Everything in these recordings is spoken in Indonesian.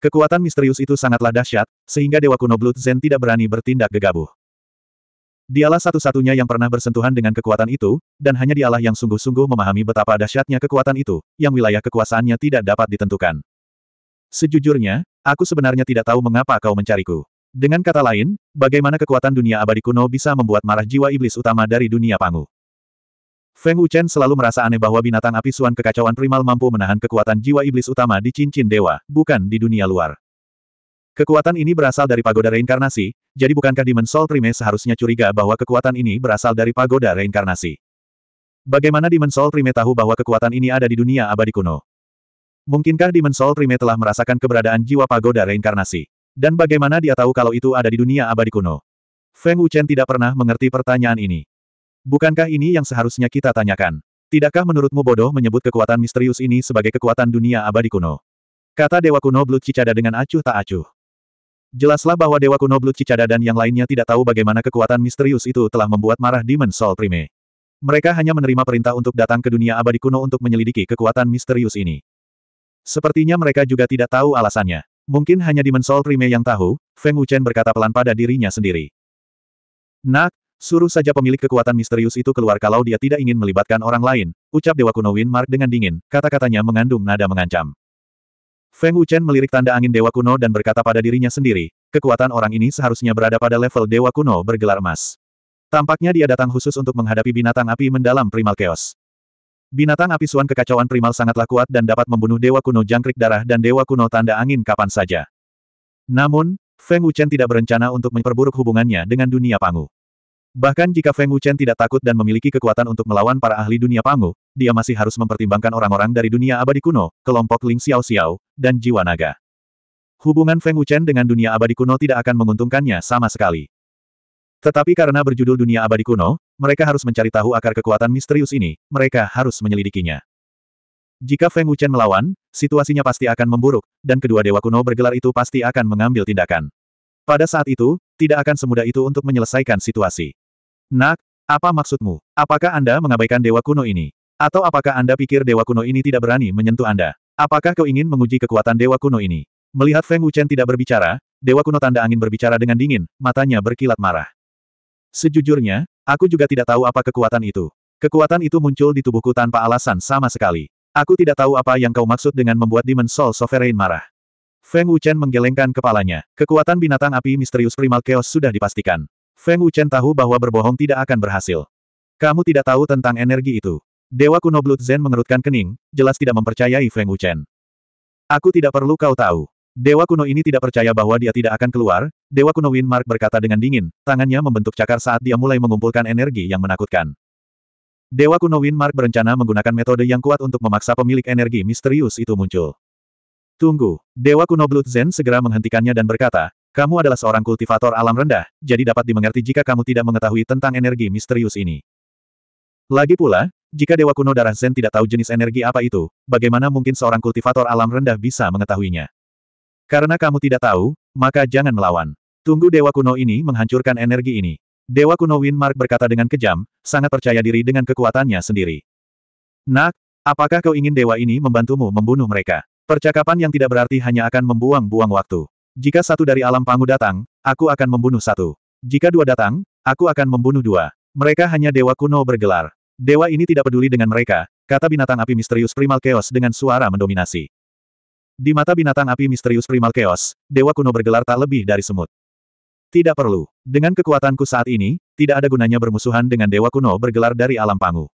Kekuatan misterius itu sangatlah dahsyat, sehingga Dewa Kuno Blood Zen tidak berani bertindak gegabah. Dialah satu-satunya yang pernah bersentuhan dengan kekuatan itu, dan hanya dialah yang sungguh-sungguh memahami betapa dahsyatnya kekuatan itu, yang wilayah kekuasaannya tidak dapat ditentukan. Sejujurnya, aku sebenarnya tidak tahu mengapa kau mencariku. Dengan kata lain, bagaimana kekuatan dunia abadi kuno bisa membuat marah jiwa iblis utama dari dunia panggung? Feng Wuchen selalu merasa aneh bahwa binatang api suan kekacauan primal mampu menahan kekuatan jiwa iblis utama di cincin dewa, bukan di dunia luar. Kekuatan ini berasal dari pagoda reinkarnasi, jadi bukankah Demon Soul Prime seharusnya curiga bahwa kekuatan ini berasal dari pagoda reinkarnasi? Bagaimana Demon Soul Prime tahu bahwa kekuatan ini ada di dunia abadi kuno? Mungkinkah Demon Soul Prime telah merasakan keberadaan jiwa pagoda reinkarnasi? Dan bagaimana dia tahu kalau itu ada di dunia abadi kuno? Feng Wuchen tidak pernah mengerti pertanyaan ini. Bukankah ini yang seharusnya kita tanyakan? Tidakkah menurutmu bodoh menyebut kekuatan misterius ini sebagai kekuatan dunia abadi kuno? Kata Dewa Kuno Blood Cicada dengan acuh tak acuh. Jelaslah bahwa Dewa Kuno Blood Cicada dan yang lainnya tidak tahu bagaimana kekuatan misterius itu telah membuat marah Demon Soul Prime. Mereka hanya menerima perintah untuk datang ke dunia abadi kuno untuk menyelidiki kekuatan misterius ini. Sepertinya mereka juga tidak tahu alasannya. Mungkin hanya Demon Soul Prime yang tahu, Feng Wuchen berkata pelan pada dirinya sendiri. Nak, Suruh saja pemilik kekuatan misterius itu keluar kalau dia tidak ingin melibatkan orang lain, ucap Dewa Kuno Winmark dengan dingin, kata-katanya mengandung nada mengancam. Feng Wuchen melirik tanda angin Dewa Kuno dan berkata pada dirinya sendiri, kekuatan orang ini seharusnya berada pada level Dewa Kuno bergelar emas. Tampaknya dia datang khusus untuk menghadapi binatang api mendalam primal chaos. Binatang api suan kekacauan primal sangatlah kuat dan dapat membunuh Dewa Kuno jangkrik darah dan Dewa Kuno tanda angin kapan saja. Namun, Feng Wuchen tidak berencana untuk memperburuk hubungannya dengan dunia panggung. Bahkan jika Feng Wuchen tidak takut dan memiliki kekuatan untuk melawan para ahli dunia pangu, dia masih harus mempertimbangkan orang-orang dari dunia abadi kuno, kelompok Ling Xiao Xiao, dan jiwa naga. Hubungan Feng Wuchen dengan dunia abadi kuno tidak akan menguntungkannya sama sekali. Tetapi karena berjudul dunia abadi kuno, mereka harus mencari tahu akar kekuatan misterius ini, mereka harus menyelidikinya. Jika Feng Wuchen melawan, situasinya pasti akan memburuk, dan kedua dewa kuno bergelar itu pasti akan mengambil tindakan. Pada saat itu, tidak akan semudah itu untuk menyelesaikan situasi. Nak, apa maksudmu? Apakah Anda mengabaikan dewa kuno ini? Atau apakah Anda pikir dewa kuno ini tidak berani menyentuh Anda? Apakah kau ingin menguji kekuatan dewa kuno ini? Melihat Feng Wuchen tidak berbicara, dewa kuno tanda angin berbicara dengan dingin, matanya berkilat marah. Sejujurnya, aku juga tidak tahu apa kekuatan itu. Kekuatan itu muncul di tubuhku tanpa alasan sama sekali. Aku tidak tahu apa yang kau maksud dengan membuat Demon Soul Sovereign marah. Feng Wuchen menggelengkan kepalanya. Kekuatan binatang api misterius primal chaos sudah dipastikan. Feng Wuchen tahu bahwa berbohong tidak akan berhasil. Kamu tidak tahu tentang energi itu. Dewa kuno Blood Zen mengerutkan kening, jelas tidak mempercayai Feng Wuchen. Aku tidak perlu kau tahu. Dewa kuno ini tidak percaya bahwa dia tidak akan keluar, Dewa kuno Win Mark berkata dengan dingin, tangannya membentuk cakar saat dia mulai mengumpulkan energi yang menakutkan. Dewa kuno Win Mark berencana menggunakan metode yang kuat untuk memaksa pemilik energi misterius itu muncul. Tunggu, Dewa kuno Blood Zen segera menghentikannya dan berkata, kamu adalah seorang kultivator alam rendah, jadi dapat dimengerti jika kamu tidak mengetahui tentang energi misterius ini. Lagi pula, jika Dewa Kuno Darah Zen tidak tahu jenis energi apa itu, bagaimana mungkin seorang kultivator alam rendah bisa mengetahuinya? Karena kamu tidak tahu, maka jangan melawan. Tunggu Dewa Kuno ini menghancurkan energi ini. Dewa Kuno Winmark berkata dengan kejam, sangat percaya diri dengan kekuatannya sendiri. Nak, apakah kau ingin dewa ini membantumu membunuh mereka? Percakapan yang tidak berarti hanya akan membuang-buang waktu. Jika satu dari alam pangu datang, aku akan membunuh satu. Jika dua datang, aku akan membunuh dua. Mereka hanya dewa kuno bergelar. Dewa ini tidak peduli dengan mereka, kata binatang api misterius primal chaos dengan suara mendominasi. Di mata binatang api misterius primal chaos, dewa kuno bergelar tak lebih dari semut. Tidak perlu. Dengan kekuatanku saat ini, tidak ada gunanya bermusuhan dengan dewa kuno bergelar dari alam pangu.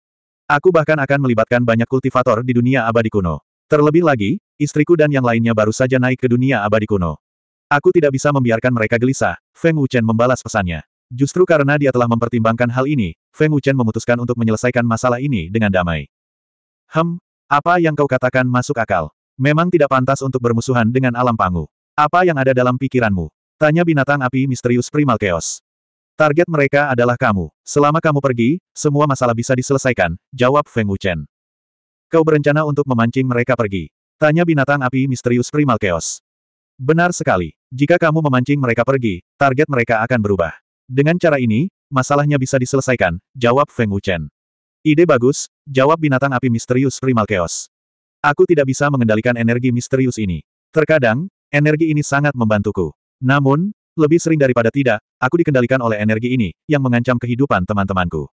Aku bahkan akan melibatkan banyak kultivator di dunia abadi kuno. Terlebih lagi, istriku dan yang lainnya baru saja naik ke dunia abadi kuno. Aku tidak bisa membiarkan mereka gelisah, Feng Wuchen membalas pesannya. Justru karena dia telah mempertimbangkan hal ini, Feng Wuchen memutuskan untuk menyelesaikan masalah ini dengan damai. Hem, apa yang kau katakan masuk akal. Memang tidak pantas untuk bermusuhan dengan alam pangu. Apa yang ada dalam pikiranmu? Tanya binatang api misterius Primal Chaos. Target mereka adalah kamu. Selama kamu pergi, semua masalah bisa diselesaikan, jawab Feng Wuchen. Kau berencana untuk memancing mereka pergi? Tanya binatang api misterius Primal Chaos. Benar sekali. Jika kamu memancing mereka pergi, target mereka akan berubah. Dengan cara ini, masalahnya bisa diselesaikan, jawab Feng Wuchen. Ide bagus, jawab binatang api misterius Primal Chaos. Aku tidak bisa mengendalikan energi misterius ini. Terkadang, energi ini sangat membantuku. Namun, lebih sering daripada tidak, aku dikendalikan oleh energi ini, yang mengancam kehidupan teman-temanku.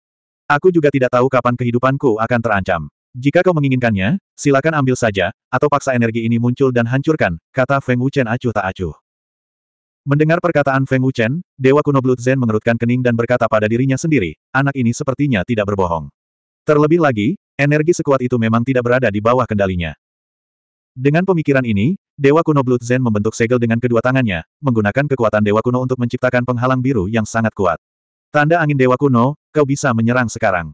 Aku juga tidak tahu kapan kehidupanku akan terancam. Jika kau menginginkannya, silakan ambil saja, atau paksa energi ini muncul dan hancurkan, kata Feng Wuchen acuh tak acuh. Mendengar perkataan Feng Wuchen, Dewa kuno Blood Zen mengerutkan kening dan berkata pada dirinya sendiri, anak ini sepertinya tidak berbohong. Terlebih lagi, energi sekuat itu memang tidak berada di bawah kendalinya. Dengan pemikiran ini, Dewa kuno Blood Zen membentuk segel dengan kedua tangannya, menggunakan kekuatan Dewa kuno untuk menciptakan penghalang biru yang sangat kuat. Tanda angin Dewa kuno, kau bisa menyerang sekarang.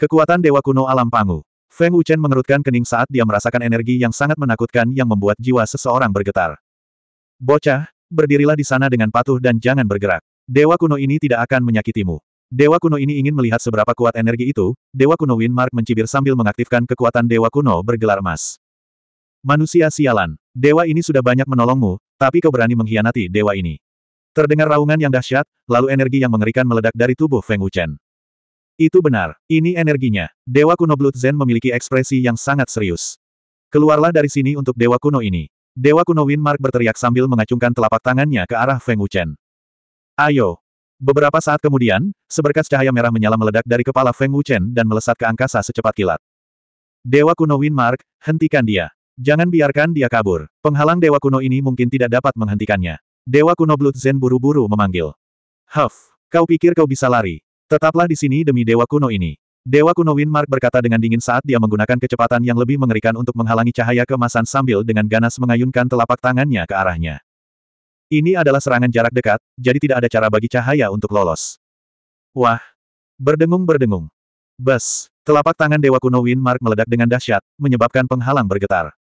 Kekuatan Dewa kuno alam pangu. Feng Wuchen mengerutkan kening saat dia merasakan energi yang sangat menakutkan yang membuat jiwa seseorang bergetar. Bocah, berdirilah di sana dengan patuh dan jangan bergerak. Dewa kuno ini tidak akan menyakitimu. Dewa kuno ini ingin melihat seberapa kuat energi itu, Dewa kuno Winmark mencibir sambil mengaktifkan kekuatan Dewa kuno bergelar emas. Manusia sialan, Dewa ini sudah banyak menolongmu, tapi kau berani mengkhianati Dewa ini. Terdengar raungan yang dahsyat, lalu energi yang mengerikan meledak dari tubuh Feng Wuchen. Itu benar, ini energinya. Dewa kuno Blood Zen memiliki ekspresi yang sangat serius. Keluarlah dari sini untuk dewa kuno ini. Dewa kuno Winmark berteriak sambil mengacungkan telapak tangannya ke arah Feng Wuchen. Ayo! Beberapa saat kemudian, seberkas cahaya merah menyala meledak dari kepala Feng Wuchen dan melesat ke angkasa secepat kilat. Dewa kuno Winmark, hentikan dia. Jangan biarkan dia kabur. Penghalang Dewa kuno ini mungkin tidak dapat menghentikannya. Dewa kuno Blood Zen buru-buru memanggil. Huff, kau pikir kau bisa lari. Tetaplah di sini demi Dewa kuno ini. Dewa kuno Winmark berkata dengan dingin saat dia menggunakan kecepatan yang lebih mengerikan untuk menghalangi cahaya kemasan sambil dengan ganas mengayunkan telapak tangannya ke arahnya. Ini adalah serangan jarak dekat, jadi tidak ada cara bagi cahaya untuk lolos. Wah! Berdengung-berdengung. Bes! Telapak tangan Dewa Kuno Winmark meledak dengan dahsyat, menyebabkan penghalang bergetar.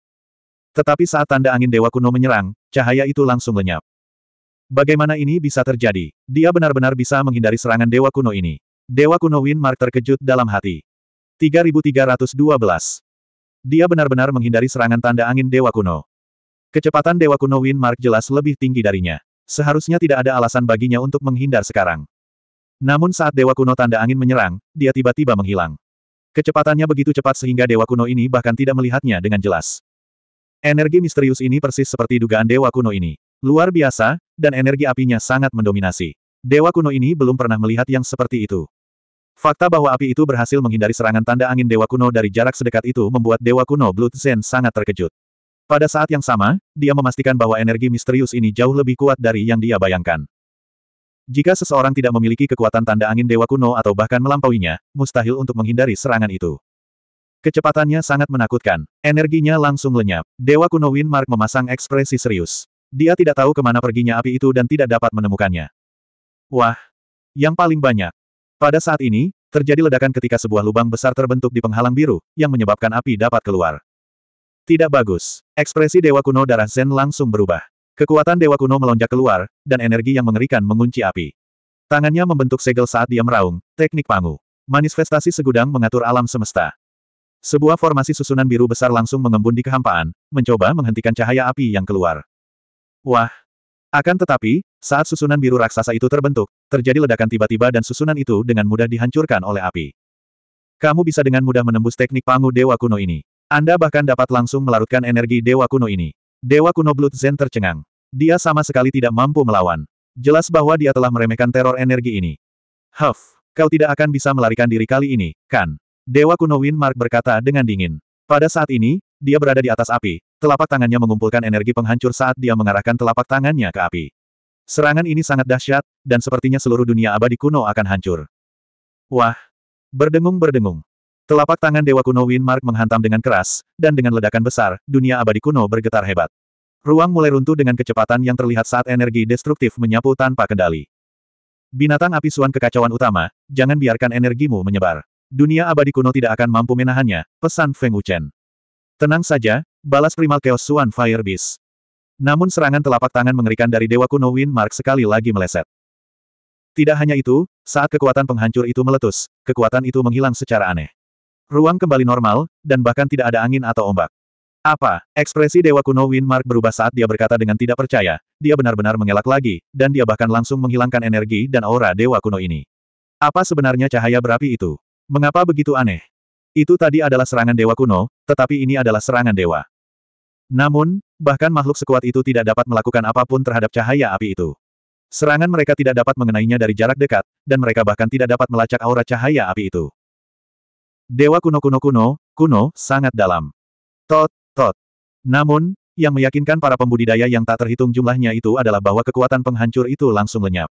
Tetapi saat tanda angin Dewa Kuno menyerang, cahaya itu langsung lenyap. Bagaimana ini bisa terjadi? Dia benar-benar bisa menghindari serangan Dewa Kuno ini. Dewa kuno Winmark terkejut dalam hati. 3312. Dia benar-benar menghindari serangan tanda angin Dewa Kuno. Kecepatan Dewa Kuno Winmark jelas lebih tinggi darinya. Seharusnya tidak ada alasan baginya untuk menghindar sekarang. Namun saat Dewa Kuno tanda angin menyerang, dia tiba-tiba menghilang. Kecepatannya begitu cepat sehingga Dewa Kuno ini bahkan tidak melihatnya dengan jelas. Energi misterius ini persis seperti dugaan Dewa Kuno ini. Luar biasa, dan energi apinya sangat mendominasi. Dewa kuno ini belum pernah melihat yang seperti itu. Fakta bahwa api itu berhasil menghindari serangan tanda angin Dewa kuno dari jarak sedekat itu membuat Dewa kuno Blood Zen sangat terkejut. Pada saat yang sama, dia memastikan bahwa energi misterius ini jauh lebih kuat dari yang dia bayangkan. Jika seseorang tidak memiliki kekuatan tanda angin Dewa kuno atau bahkan melampauinya, mustahil untuk menghindari serangan itu. Kecepatannya sangat menakutkan. Energinya langsung lenyap. Dewa kuno Winmark memasang ekspresi serius. Dia tidak tahu kemana perginya api itu dan tidak dapat menemukannya. Wah! Yang paling banyak. Pada saat ini, terjadi ledakan ketika sebuah lubang besar terbentuk di penghalang biru, yang menyebabkan api dapat keluar. Tidak bagus. Ekspresi Dewa Kuno Darah Zen langsung berubah. Kekuatan Dewa Kuno melonjak keluar, dan energi yang mengerikan mengunci api. Tangannya membentuk segel saat dia meraung, teknik pangu. Manifestasi segudang mengatur alam semesta. Sebuah formasi susunan biru besar langsung mengembun di kehampaan, mencoba menghentikan cahaya api yang keluar. Wah, akan tetapi, saat susunan biru raksasa itu terbentuk, terjadi ledakan tiba-tiba dan susunan itu dengan mudah dihancurkan oleh api. Kamu bisa dengan mudah menembus teknik pangu Dewa Kuno ini. Anda bahkan dapat langsung melarutkan energi Dewa Kuno ini. Dewa Kuno Blood Zen tercengang. Dia sama sekali tidak mampu melawan. Jelas bahwa dia telah meremehkan teror energi ini. Huff, kau tidak akan bisa melarikan diri kali ini, kan? Dewa Kuno Win Mark berkata dengan dingin. Pada saat ini, dia berada di atas api, telapak tangannya mengumpulkan energi penghancur saat dia mengarahkan telapak tangannya ke api. Serangan ini sangat dahsyat, dan sepertinya seluruh dunia abadi kuno akan hancur. Wah! Berdengung-berdengung. Telapak tangan Dewa Kuno Winmark menghantam dengan keras, dan dengan ledakan besar, dunia abadi kuno bergetar hebat. Ruang mulai runtuh dengan kecepatan yang terlihat saat energi destruktif menyapu tanpa kendali. Binatang api suan kekacauan utama, jangan biarkan energimu menyebar. Dunia abadi kuno tidak akan mampu menahannya, pesan Feng Wuchen. Tenang saja, balas primal Chaos Suan Fire Beast. Namun serangan telapak tangan mengerikan dari Dewa Kuno mark sekali lagi meleset. Tidak hanya itu, saat kekuatan penghancur itu meletus, kekuatan itu menghilang secara aneh. Ruang kembali normal, dan bahkan tidak ada angin atau ombak. Apa? Ekspresi Dewa Kuno mark berubah saat dia berkata dengan tidak percaya, dia benar-benar mengelak lagi, dan dia bahkan langsung menghilangkan energi dan aura Dewa Kuno ini. Apa sebenarnya cahaya berapi itu? Mengapa begitu aneh? Itu tadi adalah serangan dewa kuno, tetapi ini adalah serangan dewa. Namun, bahkan makhluk sekuat itu tidak dapat melakukan apapun terhadap cahaya api itu. Serangan mereka tidak dapat mengenainya dari jarak dekat, dan mereka bahkan tidak dapat melacak aura cahaya api itu. Dewa kuno-kuno-kuno, kuno, sangat dalam. Tot, tot. Namun, yang meyakinkan para pembudidaya yang tak terhitung jumlahnya itu adalah bahwa kekuatan penghancur itu langsung lenyap.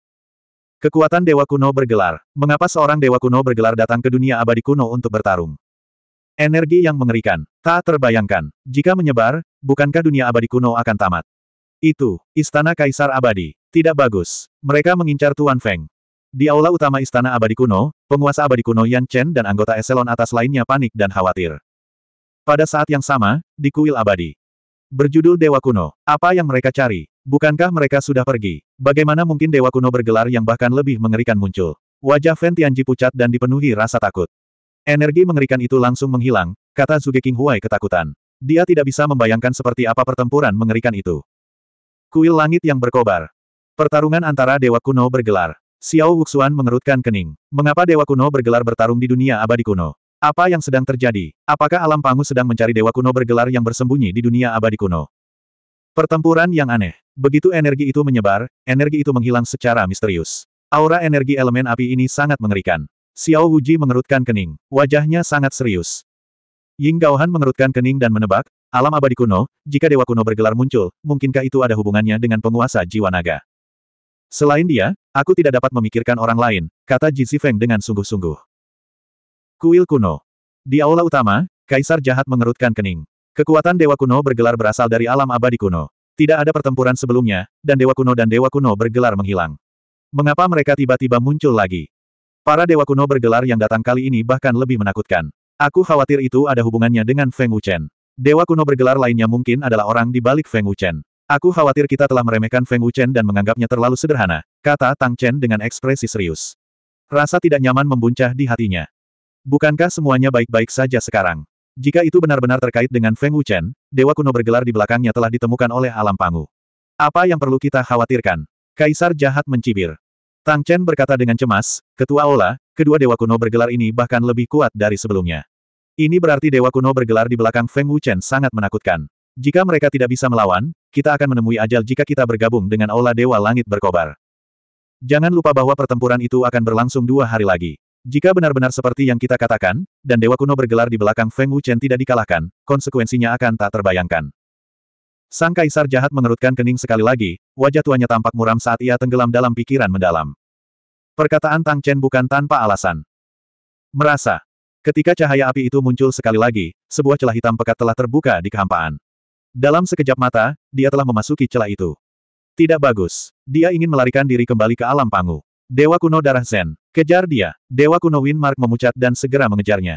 Kekuatan Dewa Kuno bergelar. Mengapa seorang Dewa Kuno bergelar datang ke dunia abadi kuno untuk bertarung? Energi yang mengerikan, tak terbayangkan. Jika menyebar, bukankah dunia abadi kuno akan tamat? Itu, Istana Kaisar Abadi. Tidak bagus. Mereka mengincar Tuan Feng. Di aula utama Istana Abadi Kuno, penguasa Abadi Kuno Yan Chen dan anggota eselon atas lainnya panik dan khawatir. Pada saat yang sama, di kuil abadi. Berjudul Dewa Kuno, apa yang mereka cari? Bukankah mereka sudah pergi? Bagaimana mungkin Dewa Kuno bergelar yang bahkan lebih mengerikan muncul? Wajah Tianji pucat dan dipenuhi rasa takut. Energi mengerikan itu langsung menghilang, kata Zuge King Huai ketakutan. Dia tidak bisa membayangkan seperti apa pertempuran mengerikan itu. Kuil langit yang berkobar. Pertarungan antara Dewa Kuno bergelar. Xiao Wuxuan mengerutkan kening. Mengapa Dewa Kuno bergelar bertarung di dunia abadi kuno? Apa yang sedang terjadi? Apakah alam pangu sedang mencari Dewa Kuno bergelar yang bersembunyi di dunia abadi kuno? Pertempuran yang aneh. Begitu energi itu menyebar, energi itu menghilang secara misterius. Aura energi elemen api ini sangat mengerikan. Xiao Wuji mengerutkan kening. Wajahnya sangat serius. Ying Gaohan mengerutkan kening dan menebak, alam abadi kuno, jika dewa kuno bergelar muncul, mungkinkah itu ada hubungannya dengan penguasa jiwa naga? Selain dia, aku tidak dapat memikirkan orang lain, kata Ji Feng dengan sungguh-sungguh. Kuil kuno. Di aula utama, Kaisar jahat mengerutkan kening. Kekuatan dewa kuno bergelar berasal dari alam abadi kuno. Tidak ada pertempuran sebelumnya, dan dewa kuno dan dewa kuno bergelar menghilang. Mengapa mereka tiba-tiba muncul lagi? Para dewa kuno bergelar yang datang kali ini bahkan lebih menakutkan. Aku khawatir itu ada hubungannya dengan Feng Wuchen. Dewa kuno bergelar lainnya mungkin adalah orang di balik Feng Wuchen. Aku khawatir kita telah meremehkan Feng Wuchen dan menganggapnya terlalu sederhana, kata Tang Chen dengan ekspresi serius. Rasa tidak nyaman membuncah di hatinya. Bukankah semuanya baik-baik saja sekarang? Jika itu benar-benar terkait dengan Feng Wuchen, Dewa Kuno bergelar di belakangnya telah ditemukan oleh alam pangu. Apa yang perlu kita khawatirkan? Kaisar jahat mencibir. Tang Chen berkata dengan cemas, Ketua Ola, kedua Dewa Kuno bergelar ini bahkan lebih kuat dari sebelumnya. Ini berarti Dewa Kuno bergelar di belakang Feng Wuchen sangat menakutkan. Jika mereka tidak bisa melawan, kita akan menemui ajal jika kita bergabung dengan Ola Dewa Langit Berkobar. Jangan lupa bahwa pertempuran itu akan berlangsung dua hari lagi. Jika benar-benar seperti yang kita katakan, dan Dewa Kuno bergelar di belakang Feng Wuchen tidak dikalahkan, konsekuensinya akan tak terbayangkan. Sang kaisar jahat mengerutkan kening sekali lagi, wajah tuanya tampak muram saat ia tenggelam dalam pikiran mendalam. Perkataan Tang Chen bukan tanpa alasan. Merasa. Ketika cahaya api itu muncul sekali lagi, sebuah celah hitam pekat telah terbuka di kehampaan. Dalam sekejap mata, dia telah memasuki celah itu. Tidak bagus. Dia ingin melarikan diri kembali ke alam pangu. Dewa kuno darah Zen. Kejar dia. Dewa kuno Winmark memucat dan segera mengejarnya.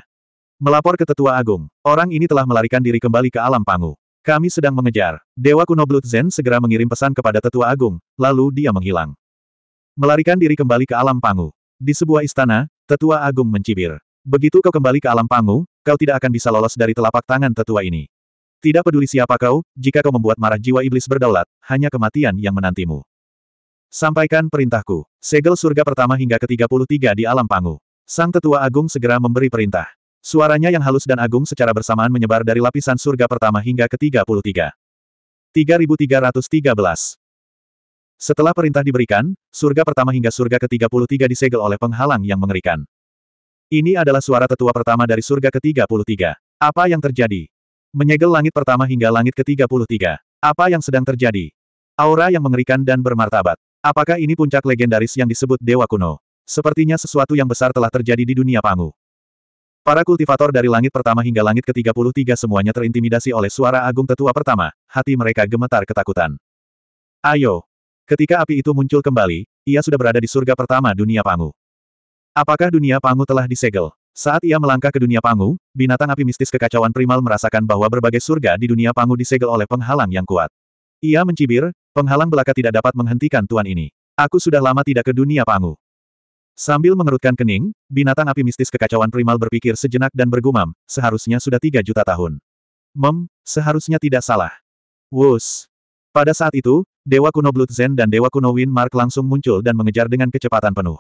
Melapor ke tetua agung. Orang ini telah melarikan diri kembali ke alam pangu. Kami sedang mengejar. Dewa kuno Blood Zen segera mengirim pesan kepada tetua agung, lalu dia menghilang. Melarikan diri kembali ke alam pangu. Di sebuah istana, tetua agung mencibir. Begitu kau kembali ke alam pangu, kau tidak akan bisa lolos dari telapak tangan tetua ini. Tidak peduli siapa kau, jika kau membuat marah jiwa iblis berdaulat, hanya kematian yang menantimu. Sampaikan perintahku. Segel surga pertama hingga ke-33 di alam pangu. Sang tetua agung segera memberi perintah. Suaranya yang halus dan agung secara bersamaan menyebar dari lapisan surga pertama hingga ke-33. 3313 Setelah perintah diberikan, surga pertama hingga surga ke-33 disegel oleh penghalang yang mengerikan. Ini adalah suara tetua pertama dari surga ke-33. Apa yang terjadi? Menyegel langit pertama hingga langit ke-33. Apa yang sedang terjadi? Aura yang mengerikan dan bermartabat. Apakah ini puncak legendaris yang disebut Dewa Kuno? Sepertinya sesuatu yang besar telah terjadi di dunia panggung. Para kultivator dari langit pertama hingga langit ke-33 semuanya terintimidasi oleh suara agung tetua pertama, hati mereka gemetar ketakutan. Ayo! Ketika api itu muncul kembali, ia sudah berada di surga pertama dunia Pangu. Apakah dunia Pangu telah disegel? Saat ia melangkah ke dunia Pangu, binatang api mistis kekacauan primal merasakan bahwa berbagai surga di dunia Pangu disegel oleh penghalang yang kuat. Ia mencibir, penghalang belaka tidak dapat menghentikan tuan ini. Aku sudah lama tidak ke dunia Pangu. Sambil mengerutkan kening, binatang api mistis kekacauan primal berpikir sejenak dan bergumam, seharusnya sudah tiga juta tahun. Mem, seharusnya tidak salah. Wus. Pada saat itu, Dewa Kuno Blood Zen dan Dewa Kuno Win Mark langsung muncul dan mengejar dengan kecepatan penuh.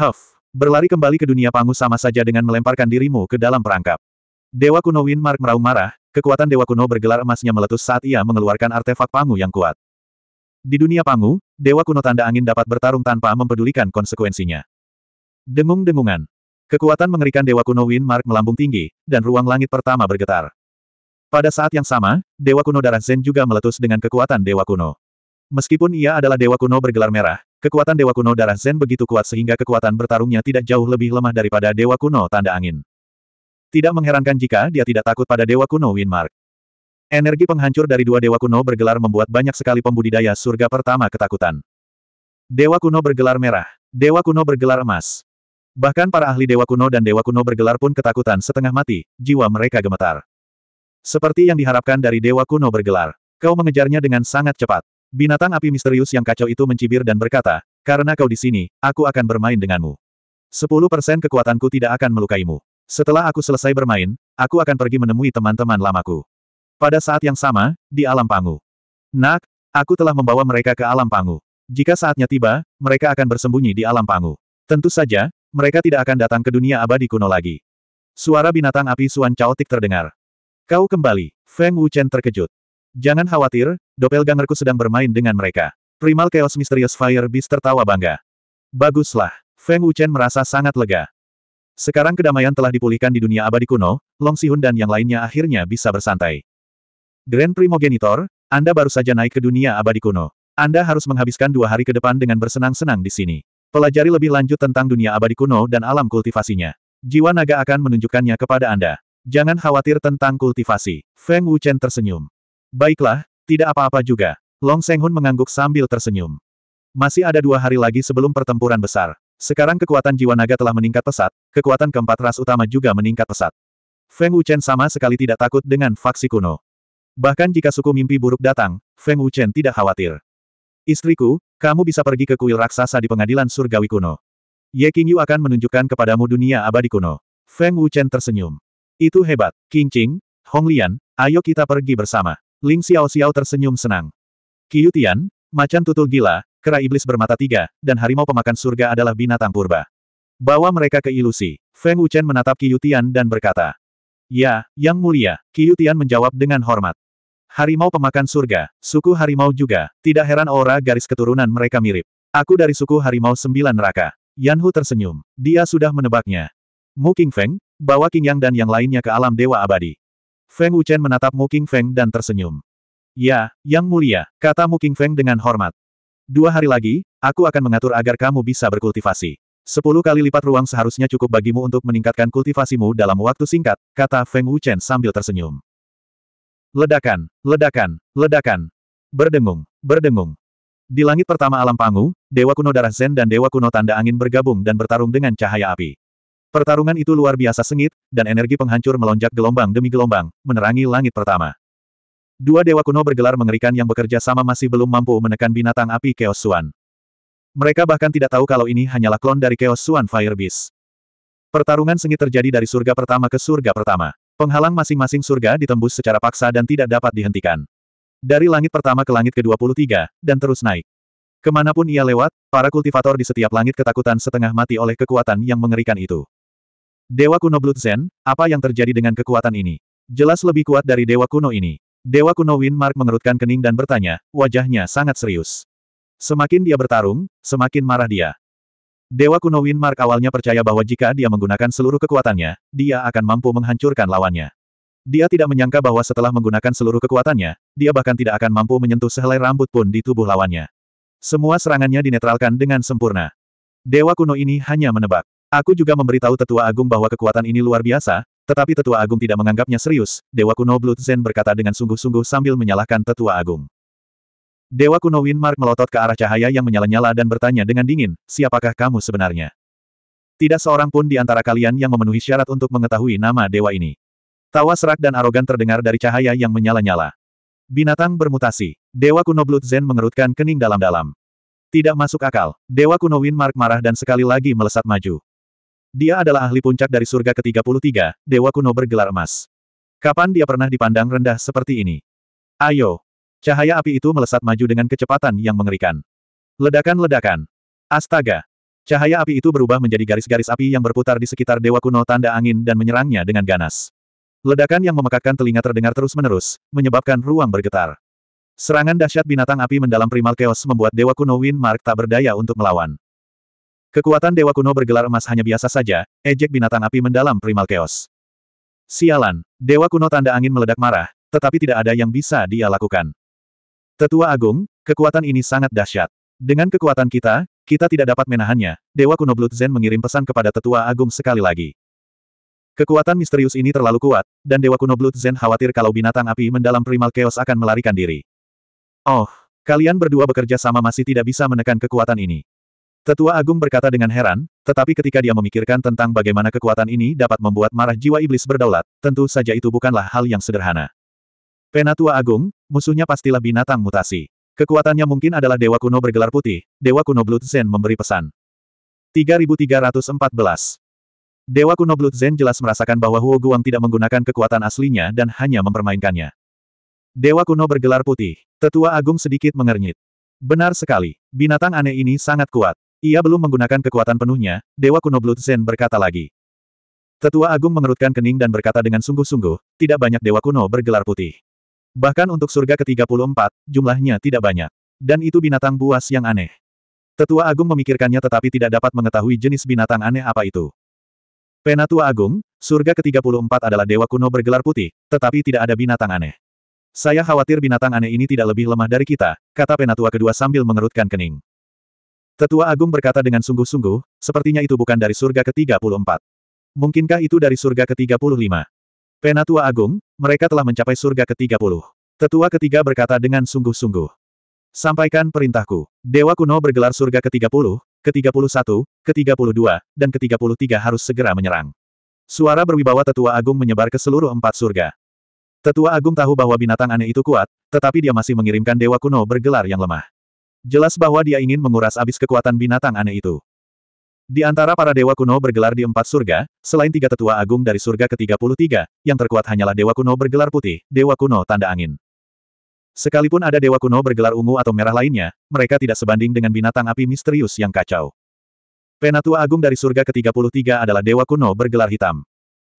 Huff. Berlari kembali ke dunia pangu sama saja dengan melemparkan dirimu ke dalam perangkap. Dewa Kuno Win Mark meraung marah, kekuatan Dewa Kuno bergelar emasnya meletus saat ia mengeluarkan artefak pangu yang kuat. Di dunia Pangu, Dewa kuno tanda angin dapat bertarung tanpa mempedulikan konsekuensinya. Dengung-dengungan. Kekuatan mengerikan Dewa kuno Winmark melambung tinggi, dan ruang langit pertama bergetar. Pada saat yang sama, Dewa kuno darah Zen juga meletus dengan kekuatan Dewa kuno. Meskipun ia adalah Dewa kuno bergelar merah, kekuatan Dewa kuno darah Zen begitu kuat sehingga kekuatan bertarungnya tidak jauh lebih lemah daripada Dewa kuno tanda angin. Tidak mengherankan jika dia tidak takut pada Dewa kuno Winmark. Energi penghancur dari dua dewa kuno bergelar membuat banyak sekali pembudidaya surga pertama ketakutan. Dewa kuno bergelar merah. Dewa kuno bergelar emas. Bahkan para ahli dewa kuno dan dewa kuno bergelar pun ketakutan setengah mati, jiwa mereka gemetar. Seperti yang diharapkan dari dewa kuno bergelar. Kau mengejarnya dengan sangat cepat. Binatang api misterius yang kacau itu mencibir dan berkata, karena kau di sini, aku akan bermain denganmu. Sepuluh persen kekuatanku tidak akan melukaimu. Setelah aku selesai bermain, aku akan pergi menemui teman-teman lamaku. Pada saat yang sama, di alam pangu. Nak, aku telah membawa mereka ke alam pangu. Jika saatnya tiba, mereka akan bersembunyi di alam pangu. Tentu saja, mereka tidak akan datang ke dunia abadi kuno lagi. Suara binatang api Suan Chaotik terdengar. Kau kembali, Feng Wuchen terkejut. Jangan khawatir, doppelgangerku sedang bermain dengan mereka. Primal Chaos Mysterious Fire Beast tertawa bangga. Baguslah, Feng Wuchen merasa sangat lega. Sekarang kedamaian telah dipulihkan di dunia abadi kuno, Long Sihun dan yang lainnya akhirnya bisa bersantai. Grand Primogenitor, Anda baru saja naik ke dunia abadi kuno. Anda harus menghabiskan dua hari ke depan dengan bersenang-senang di sini. Pelajari lebih lanjut tentang dunia abadi kuno dan alam kultivasinya. Jiwa naga akan menunjukkannya kepada Anda. Jangan khawatir tentang kultivasi. Feng Wuchen tersenyum. Baiklah, tidak apa-apa juga. Long Senghun mengangguk sambil tersenyum. Masih ada dua hari lagi sebelum pertempuran besar. Sekarang kekuatan jiwa naga telah meningkat pesat, kekuatan keempat ras utama juga meningkat pesat. Feng Wuchen sama sekali tidak takut dengan faksi kuno. Bahkan jika suku mimpi buruk datang, Feng Wuchen tidak khawatir. Istriku, kamu bisa pergi ke kuil raksasa di pengadilan surgawi kuno. Ye Qingyu akan menunjukkan kepadamu dunia abadi kuno. Feng Wuchen tersenyum. Itu hebat, King Qing, Hong Lian, ayo kita pergi bersama. Ling Xiao Xiao tersenyum senang. Qiu Tian, macan tutul gila, kera iblis bermata tiga, dan harimau pemakan surga adalah binatang purba. Bawa mereka ke ilusi. Feng Wuchen menatap Qiu Tian dan berkata, Ya, Yang Mulia, Qiu Tian menjawab dengan hormat. Harimau pemakan surga, suku harimau juga, tidak heran aura garis keturunan mereka mirip. Aku dari suku harimau sembilan neraka. Yanhu tersenyum. Dia sudah menebaknya. Mu King Feng, bawa King Yang dan yang lainnya ke alam dewa abadi. Feng Wuchen menatap Mu King Feng dan tersenyum. Ya, Yang Mulia, kata Mu King Feng dengan hormat. Dua hari lagi, aku akan mengatur agar kamu bisa berkultivasi. Sepuluh kali lipat ruang seharusnya cukup bagimu untuk meningkatkan kultivasimu dalam waktu singkat, kata Feng Wuchen sambil tersenyum. Ledakan, ledakan, ledakan. Berdengung, berdengung. Di langit pertama alam pangu, Dewa Kuno Darah Zen dan Dewa Kuno Tanda Angin bergabung dan bertarung dengan cahaya api. Pertarungan itu luar biasa sengit, dan energi penghancur melonjak gelombang demi gelombang, menerangi langit pertama. Dua Dewa Kuno bergelar mengerikan yang bekerja sama masih belum mampu menekan binatang api Chaos Suan. Mereka bahkan tidak tahu kalau ini hanyalah klon dari Chaos Suan Fire Beast. Pertarungan sengit terjadi dari surga pertama ke surga pertama. Penghalang masing-masing surga ditembus secara paksa dan tidak dapat dihentikan. Dari langit pertama ke langit ke-23, dan terus naik. Kemanapun ia lewat, para kultivator di setiap langit ketakutan setengah mati oleh kekuatan yang mengerikan itu. Dewa kuno Blood apa yang terjadi dengan kekuatan ini? Jelas lebih kuat dari dewa kuno ini. Dewa kuno Winmark mengerutkan kening dan bertanya, wajahnya sangat serius. Semakin dia bertarung, semakin marah dia. Dewa kuno Win Mark awalnya percaya bahwa jika dia menggunakan seluruh kekuatannya, dia akan mampu menghancurkan lawannya. Dia tidak menyangka bahwa setelah menggunakan seluruh kekuatannya, dia bahkan tidak akan mampu menyentuh sehelai rambut pun di tubuh lawannya. Semua serangannya dinetralkan dengan sempurna. Dewa kuno ini hanya menebak. Aku juga memberitahu tetua agung bahwa kekuatan ini luar biasa, tetapi tetua agung tidak menganggapnya serius, Dewa kuno Blood Zen berkata dengan sungguh-sungguh sambil menyalahkan tetua agung. Dewa kuno Winmark melotot ke arah cahaya yang menyala-nyala dan bertanya dengan dingin, siapakah kamu sebenarnya? Tidak seorang pun di antara kalian yang memenuhi syarat untuk mengetahui nama dewa ini. Tawa serak dan arogan terdengar dari cahaya yang menyala-nyala. Binatang bermutasi. Dewa kuno Blood Zen mengerutkan kening dalam-dalam. Tidak masuk akal. Dewa kuno Winmark marah dan sekali lagi melesat maju. Dia adalah ahli puncak dari surga ke-33, Dewa Kuno bergelar emas. Kapan dia pernah dipandang rendah seperti ini? Ayo, Cahaya api itu melesat maju dengan kecepatan yang mengerikan. Ledakan-ledakan. Astaga. Cahaya api itu berubah menjadi garis-garis api yang berputar di sekitar Dewa Kuno Tanda Angin dan menyerangnya dengan ganas. Ledakan yang memekakkan telinga terdengar terus-menerus, menyebabkan ruang bergetar. Serangan dahsyat binatang api mendalam primal chaos membuat Dewa Kuno Wind Mark tak berdaya untuk melawan. Kekuatan Dewa Kuno bergelar emas hanya biasa saja, ejek binatang api mendalam primal chaos. Sialan, Dewa Kuno Tanda Angin meledak marah, tetapi tidak ada yang bisa dia lakukan. Tetua Agung, kekuatan ini sangat dahsyat. Dengan kekuatan kita, kita tidak dapat menahannya. Dewa kuno Blood Zen mengirim pesan kepada Tetua Agung sekali lagi. Kekuatan misterius ini terlalu kuat, dan Dewa kuno Blood Zen khawatir kalau binatang api mendalam primal chaos akan melarikan diri. Oh, kalian berdua bekerja sama masih tidak bisa menekan kekuatan ini. Tetua Agung berkata dengan heran, tetapi ketika dia memikirkan tentang bagaimana kekuatan ini dapat membuat marah jiwa iblis berdaulat, tentu saja itu bukanlah hal yang sederhana. Penatua Agung, musuhnya pastilah binatang mutasi. Kekuatannya mungkin adalah Dewa Kuno bergelar putih, Dewa Kuno Blood Zen memberi pesan. 3314 Dewa Kuno Blood Zen jelas merasakan bahwa Huo Guang tidak menggunakan kekuatan aslinya dan hanya mempermainkannya. Dewa Kuno bergelar putih, Tetua Agung sedikit mengernyit. Benar sekali, binatang aneh ini sangat kuat. Ia belum menggunakan kekuatan penuhnya, Dewa Kuno Blood Zen berkata lagi. Tetua Agung mengerutkan kening dan berkata dengan sungguh-sungguh, tidak banyak Dewa Kuno bergelar putih. Bahkan untuk surga ke-34, jumlahnya tidak banyak. Dan itu binatang buas yang aneh. Tetua Agung memikirkannya tetapi tidak dapat mengetahui jenis binatang aneh apa itu. Penatua Agung, surga ke-34 adalah dewa kuno bergelar putih, tetapi tidak ada binatang aneh. Saya khawatir binatang aneh ini tidak lebih lemah dari kita, kata penatua kedua sambil mengerutkan kening. Tetua Agung berkata dengan sungguh-sungguh, sepertinya itu bukan dari surga ke-34. Mungkinkah itu dari surga ke-35? Penatua Agung, mereka telah mencapai surga ke-30. Tetua ketiga berkata dengan sungguh-sungguh. Sampaikan perintahku. Dewa kuno bergelar surga ke-30, ke-31, ke-32, dan ke-33 harus segera menyerang. Suara berwibawa Tetua Agung menyebar ke seluruh empat surga. Tetua Agung tahu bahwa binatang aneh itu kuat, tetapi dia masih mengirimkan dewa kuno bergelar yang lemah. Jelas bahwa dia ingin menguras abis kekuatan binatang aneh itu. Di antara para dewa kuno bergelar di empat surga, selain tiga tetua agung dari surga ke-33, yang terkuat hanyalah dewa kuno bergelar putih, dewa kuno tanda angin. Sekalipun ada dewa kuno bergelar ungu atau merah lainnya, mereka tidak sebanding dengan binatang api misterius yang kacau. Penatua agung dari surga ke-33 adalah dewa kuno bergelar hitam.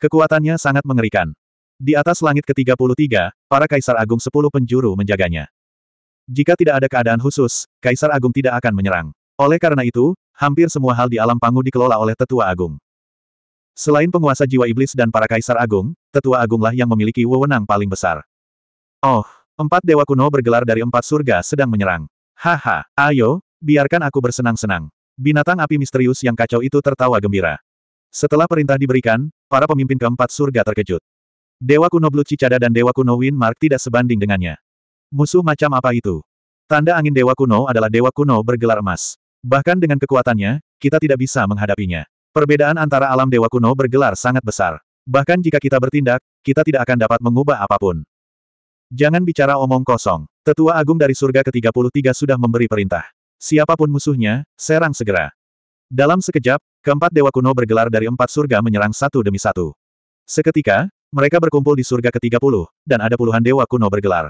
Kekuatannya sangat mengerikan. Di atas langit ke-33, para kaisar agung sepuluh penjuru menjaganya. Jika tidak ada keadaan khusus, kaisar agung tidak akan menyerang. Oleh karena itu, hampir semua hal di alam Pangu dikelola oleh Tetua Agung. Selain penguasa jiwa iblis dan para kaisar agung, Tetua Agunglah yang memiliki wewenang paling besar. Oh, empat dewa kuno bergelar dari empat surga sedang menyerang. Haha, ayo, biarkan aku bersenang-senang. Binatang api misterius yang kacau itu tertawa gembira. Setelah perintah diberikan, para pemimpin keempat surga terkejut. Dewa kuno Blue Cicada dan Dewa kuno Wind Mark tidak sebanding dengannya. Musuh macam apa itu? Tanda angin Dewa kuno adalah Dewa kuno bergelar emas. Bahkan dengan kekuatannya, kita tidak bisa menghadapinya. Perbedaan antara alam dewa kuno bergelar sangat besar. Bahkan jika kita bertindak, kita tidak akan dapat mengubah apapun. Jangan bicara omong kosong. Tetua Agung dari Surga ke-33 sudah memberi perintah. Siapapun musuhnya, serang segera. Dalam sekejap, keempat dewa kuno bergelar dari empat surga menyerang satu demi satu. Seketika, mereka berkumpul di surga ke-30, dan ada puluhan dewa kuno bergelar.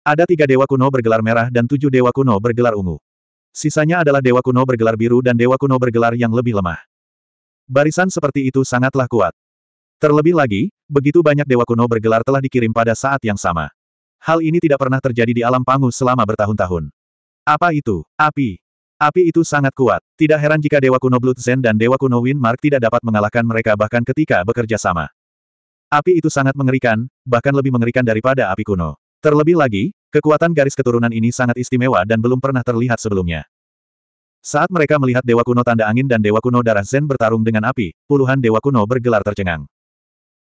Ada tiga dewa kuno bergelar merah dan tujuh dewa kuno bergelar ungu. Sisanya adalah dewa kuno bergelar biru dan dewa kuno bergelar yang lebih lemah. Barisan seperti itu sangatlah kuat. Terlebih lagi, begitu banyak dewa kuno bergelar telah dikirim pada saat yang sama. Hal ini tidak pernah terjadi di alam pangu selama bertahun-tahun. Apa itu? Api. Api itu sangat kuat. Tidak heran jika Dewa Kuno Blood Zen dan Dewa Kuno Windmark tidak dapat mengalahkan mereka bahkan ketika bekerja sama. Api itu sangat mengerikan, bahkan lebih mengerikan daripada api kuno. Terlebih lagi, kekuatan garis keturunan ini sangat istimewa dan belum pernah terlihat sebelumnya. Saat mereka melihat Dewa Kuno Tanda Angin dan Dewa Kuno Darah Zen bertarung dengan api, puluhan Dewa Kuno bergelar tercengang.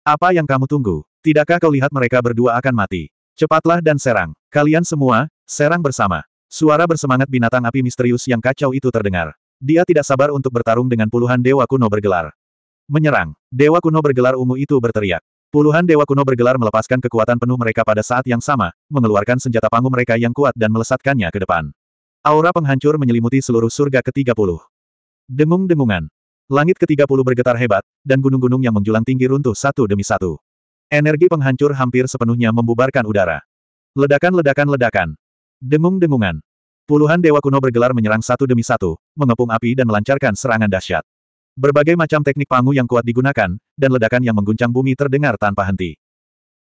Apa yang kamu tunggu? Tidakkah kau lihat mereka berdua akan mati? Cepatlah dan serang. Kalian semua, serang bersama. Suara bersemangat binatang api misterius yang kacau itu terdengar. Dia tidak sabar untuk bertarung dengan puluhan Dewa Kuno bergelar. Menyerang. Dewa Kuno bergelar ungu itu berteriak. Puluhan dewa kuno bergelar melepaskan kekuatan penuh mereka pada saat yang sama, mengeluarkan senjata panggung mereka yang kuat dan melesatkannya ke depan. Aura penghancur menyelimuti seluruh surga ke-30. Dengung-dengungan. Langit ke-30 bergetar hebat, dan gunung-gunung yang menjulang tinggi runtuh satu demi satu. Energi penghancur hampir sepenuhnya membubarkan udara. Ledakan-ledakan-ledakan. Dengung-dengungan. Puluhan dewa kuno bergelar menyerang satu demi satu, mengepung api dan melancarkan serangan dahsyat. Berbagai macam teknik pangu yang kuat digunakan, dan ledakan yang mengguncang bumi terdengar tanpa henti.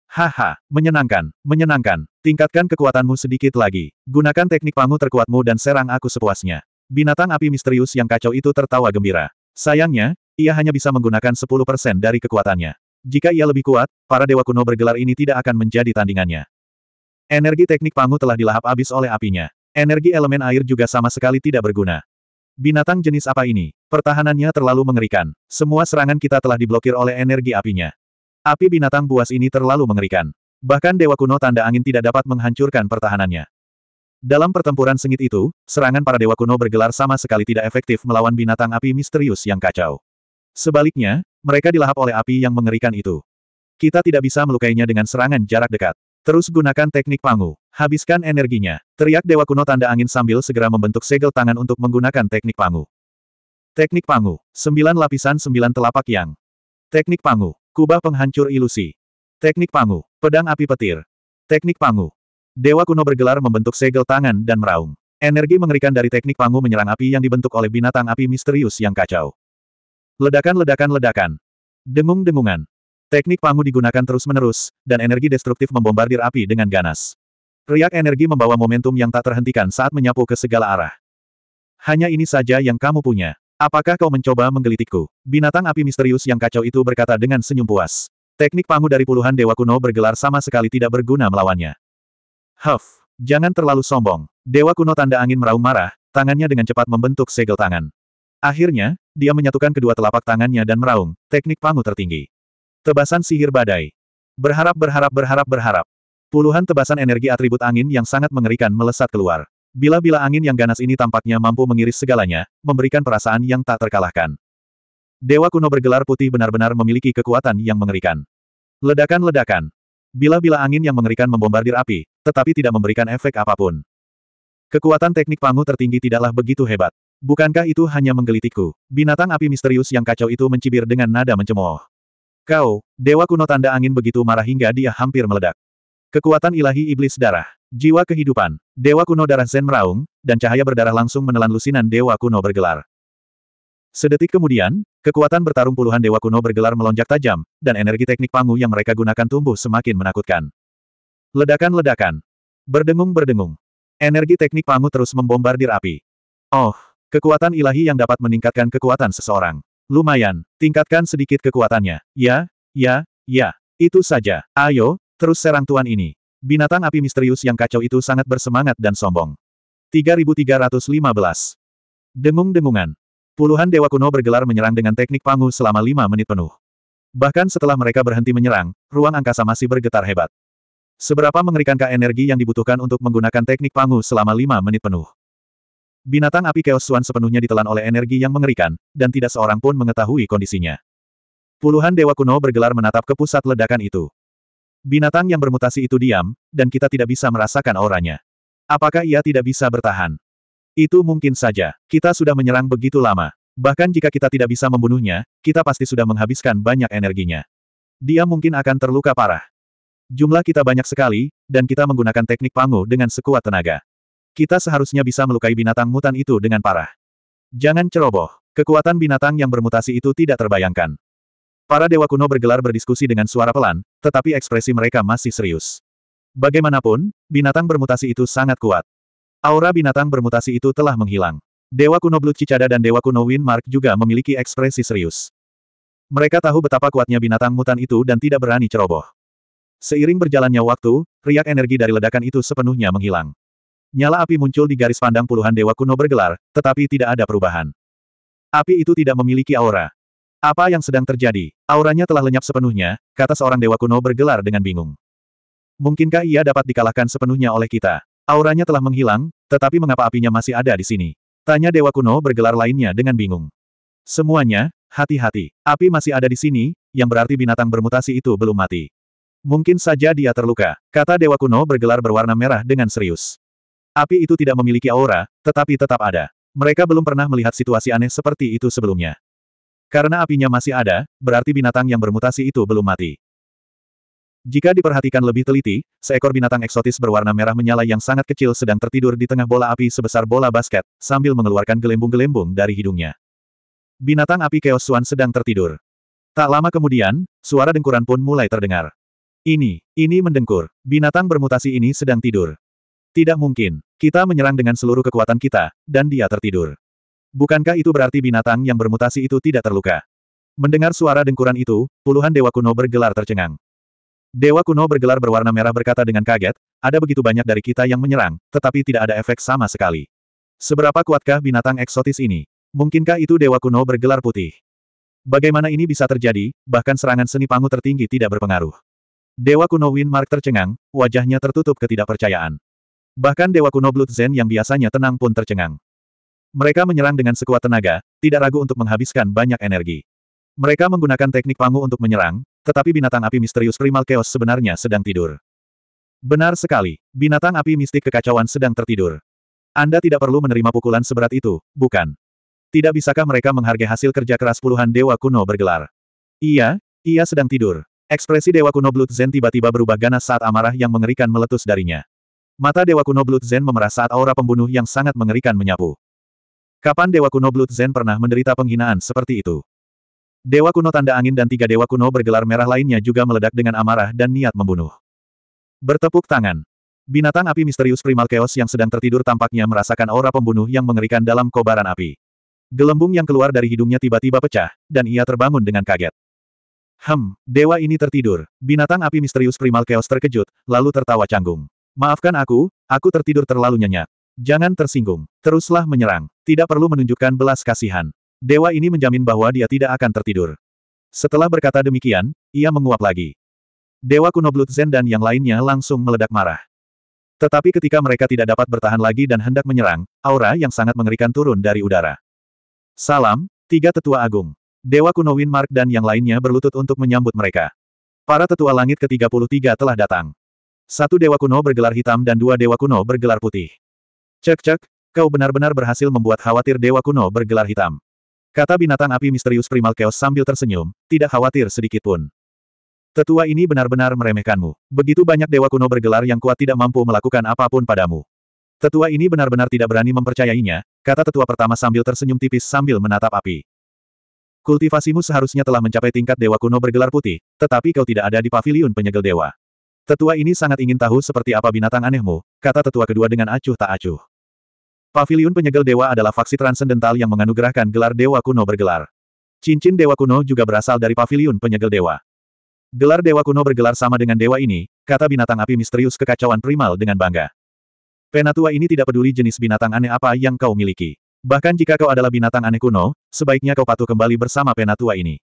Haha, menyenangkan, menyenangkan. Tingkatkan kekuatanmu sedikit lagi. Gunakan teknik pangu terkuatmu dan serang aku sepuasnya. Binatang api misterius yang kacau itu tertawa gembira. Sayangnya, ia hanya bisa menggunakan 10% dari kekuatannya. Jika ia lebih kuat, para dewa kuno bergelar ini tidak akan menjadi tandingannya. Energi teknik pangu telah dilahap habis oleh apinya. Energi elemen air juga sama sekali tidak berguna. Binatang jenis apa ini? Pertahanannya terlalu mengerikan. Semua serangan kita telah diblokir oleh energi apinya. Api binatang buas ini terlalu mengerikan. Bahkan Dewa Kuno Tanda Angin tidak dapat menghancurkan pertahanannya. Dalam pertempuran sengit itu, serangan para Dewa Kuno bergelar sama sekali tidak efektif melawan binatang api misterius yang kacau. Sebaliknya, mereka dilahap oleh api yang mengerikan itu. Kita tidak bisa melukainya dengan serangan jarak dekat. Terus gunakan teknik pangu. Habiskan energinya. Teriak Dewa Kuno Tanda Angin sambil segera membentuk segel tangan untuk menggunakan teknik pangu. Teknik pangu. Sembilan lapisan sembilan telapak yang. Teknik pangu. Kubah penghancur ilusi. Teknik pangu. Pedang api petir. Teknik pangu. Dewa Kuno bergelar membentuk segel tangan dan meraung. Energi mengerikan dari teknik pangu menyerang api yang dibentuk oleh binatang api misterius yang kacau. Ledakan-ledakan-ledakan. Dengung-dengungan. Teknik pangu digunakan terus-menerus, dan energi destruktif membombardir api dengan ganas. Riak energi membawa momentum yang tak terhentikan saat menyapu ke segala arah. Hanya ini saja yang kamu punya. Apakah kau mencoba menggelitikku? Binatang api misterius yang kacau itu berkata dengan senyum puas. Teknik pangu dari puluhan dewa kuno bergelar sama sekali tidak berguna melawannya. Huff, jangan terlalu sombong. Dewa kuno tanda angin meraung marah, tangannya dengan cepat membentuk segel tangan. Akhirnya, dia menyatukan kedua telapak tangannya dan meraung, teknik pangu tertinggi. Tebasan sihir badai. Berharap berharap berharap berharap. Puluhan tebasan energi atribut angin yang sangat mengerikan melesat keluar. Bila-bila angin yang ganas ini tampaknya mampu mengiris segalanya, memberikan perasaan yang tak terkalahkan. Dewa kuno bergelar putih benar-benar memiliki kekuatan yang mengerikan. Ledakan-ledakan. Bila-bila angin yang mengerikan membombardir api, tetapi tidak memberikan efek apapun. Kekuatan teknik pangu tertinggi tidaklah begitu hebat. Bukankah itu hanya menggelitikku? Binatang api misterius yang kacau itu mencibir dengan nada mencemooh. Kau, Dewa kuno tanda angin begitu marah hingga dia hampir meledak. Kekuatan ilahi iblis darah, jiwa kehidupan, Dewa kuno darah Zen meraung, dan cahaya berdarah langsung menelan lusinan Dewa kuno bergelar. Sedetik kemudian, kekuatan bertarung puluhan Dewa kuno bergelar melonjak tajam, dan energi teknik pangu yang mereka gunakan tumbuh semakin menakutkan. Ledakan-ledakan. Berdengung-berdengung. Energi teknik pangu terus membombardir api. Oh, kekuatan ilahi yang dapat meningkatkan kekuatan seseorang. Lumayan, tingkatkan sedikit kekuatannya. Ya, ya, ya. Itu saja. Ayo, terus serang tuan ini. Binatang api misterius yang kacau itu sangat bersemangat dan sombong. 3315 Dengung-dengungan. Puluhan dewa kuno bergelar menyerang dengan teknik pangu selama lima menit penuh. Bahkan setelah mereka berhenti menyerang, ruang angkasa masih bergetar hebat. Seberapa mengerikankah energi yang dibutuhkan untuk menggunakan teknik pangu selama lima menit penuh? Binatang api Chaos Swan sepenuhnya ditelan oleh energi yang mengerikan, dan tidak seorang pun mengetahui kondisinya. Puluhan dewa kuno bergelar menatap ke pusat ledakan itu. Binatang yang bermutasi itu diam, dan kita tidak bisa merasakan auranya. Apakah ia tidak bisa bertahan? Itu mungkin saja. Kita sudah menyerang begitu lama. Bahkan jika kita tidak bisa membunuhnya, kita pasti sudah menghabiskan banyak energinya. Dia mungkin akan terluka parah. Jumlah kita banyak sekali, dan kita menggunakan teknik pangu dengan sekuat tenaga. Kita seharusnya bisa melukai binatang mutan itu dengan parah. Jangan ceroboh. Kekuatan binatang yang bermutasi itu tidak terbayangkan. Para dewa kuno bergelar berdiskusi dengan suara pelan, tetapi ekspresi mereka masih serius. Bagaimanapun, binatang bermutasi itu sangat kuat. Aura binatang bermutasi itu telah menghilang. Dewa kuno Blue Cicada dan Dewa kuno Windmark juga memiliki ekspresi serius. Mereka tahu betapa kuatnya binatang mutan itu dan tidak berani ceroboh. Seiring berjalannya waktu, riak energi dari ledakan itu sepenuhnya menghilang. Nyala api muncul di garis pandang puluhan dewa kuno bergelar, tetapi tidak ada perubahan. Api itu tidak memiliki aura. Apa yang sedang terjadi? Auranya telah lenyap sepenuhnya, kata seorang dewa kuno bergelar dengan bingung. Mungkinkah ia dapat dikalahkan sepenuhnya oleh kita? Auranya telah menghilang, tetapi mengapa apinya masih ada di sini? Tanya dewa kuno bergelar lainnya dengan bingung. Semuanya, hati-hati. Api masih ada di sini, yang berarti binatang bermutasi itu belum mati. Mungkin saja dia terluka, kata dewa kuno bergelar berwarna merah dengan serius. Api itu tidak memiliki aura, tetapi tetap ada. Mereka belum pernah melihat situasi aneh seperti itu sebelumnya. Karena apinya masih ada, berarti binatang yang bermutasi itu belum mati. Jika diperhatikan lebih teliti, seekor binatang eksotis berwarna merah menyala yang sangat kecil sedang tertidur di tengah bola api sebesar bola basket, sambil mengeluarkan gelembung-gelembung dari hidungnya. Binatang api Chaos Swan sedang tertidur. Tak lama kemudian, suara dengkuran pun mulai terdengar. Ini, ini mendengkur. Binatang bermutasi ini sedang tidur. Tidak mungkin. Kita menyerang dengan seluruh kekuatan kita, dan dia tertidur. Bukankah itu berarti binatang yang bermutasi itu tidak terluka? Mendengar suara dengkuran itu, puluhan dewa kuno bergelar tercengang. Dewa kuno bergelar berwarna merah berkata dengan kaget, ada begitu banyak dari kita yang menyerang, tetapi tidak ada efek sama sekali. Seberapa kuatkah binatang eksotis ini? Mungkinkah itu dewa kuno bergelar putih? Bagaimana ini bisa terjadi, bahkan serangan seni pangu tertinggi tidak berpengaruh. Dewa kuno Win tercengang, wajahnya tertutup ketidakpercayaan. Bahkan Dewa Kuno Blood Zen yang biasanya tenang pun tercengang. Mereka menyerang dengan sekuat tenaga, tidak ragu untuk menghabiskan banyak energi. Mereka menggunakan teknik pangu untuk menyerang, tetapi binatang api misterius primal chaos sebenarnya sedang tidur. Benar sekali, binatang api mistik kekacauan sedang tertidur. Anda tidak perlu menerima pukulan seberat itu, bukan? Tidak bisakah mereka menghargai hasil kerja keras puluhan dewa kuno bergelar? Iya, ia sedang tidur. Ekspresi dewa kuno Blood Zen tiba-tiba berubah ganas saat amarah yang mengerikan meletus darinya. Mata Dewa Kuno Blood Zen memerah saat aura pembunuh yang sangat mengerikan menyapu. Kapan Dewa Kuno Blood Zen pernah menderita penghinaan seperti itu? Dewa Kuno Tanda Angin dan tiga Dewa Kuno bergelar merah lainnya juga meledak dengan amarah dan niat membunuh. Bertepuk tangan. Binatang api misterius primal chaos yang sedang tertidur tampaknya merasakan aura pembunuh yang mengerikan dalam kobaran api. Gelembung yang keluar dari hidungnya tiba-tiba pecah, dan ia terbangun dengan kaget. Hem, dewa ini tertidur. Binatang api misterius primal chaos terkejut, lalu tertawa canggung. Maafkan aku, aku tertidur terlalu nyenyak. Jangan tersinggung. Teruslah menyerang. Tidak perlu menunjukkan belas kasihan. Dewa ini menjamin bahwa dia tidak akan tertidur. Setelah berkata demikian, ia menguap lagi. Dewa kuno Blood Zen dan yang lainnya langsung meledak marah. Tetapi ketika mereka tidak dapat bertahan lagi dan hendak menyerang, aura yang sangat mengerikan turun dari udara. Salam, tiga tetua agung. Dewa kuno Winmark dan yang lainnya berlutut untuk menyambut mereka. Para tetua langit ke-33 telah datang. Satu dewa kuno bergelar hitam dan dua dewa kuno bergelar putih. Cek-cek, kau benar-benar berhasil membuat khawatir dewa kuno bergelar hitam. Kata binatang api misterius primal chaos sambil tersenyum, tidak khawatir sedikit pun. Tetua ini benar-benar meremehkanmu. Begitu banyak dewa kuno bergelar yang kuat tidak mampu melakukan apapun padamu. Tetua ini benar-benar tidak berani mempercayainya, kata tetua pertama sambil tersenyum tipis sambil menatap api. Kultivasimu seharusnya telah mencapai tingkat dewa kuno bergelar putih, tetapi kau tidak ada di pavilion penyegel dewa. Tetua ini sangat ingin tahu seperti apa binatang anehmu, kata tetua kedua dengan acuh tak acuh. Pavilion penyegel dewa adalah faksi transendental yang menganugerahkan gelar dewa kuno bergelar. Cincin dewa kuno juga berasal dari Pavilion penyegel dewa. Gelar dewa kuno bergelar sama dengan dewa ini, kata binatang api misterius kekacauan primal dengan bangga. Penatua ini tidak peduli jenis binatang aneh apa yang kau miliki. Bahkan jika kau adalah binatang aneh kuno, sebaiknya kau patuh kembali bersama penatua ini.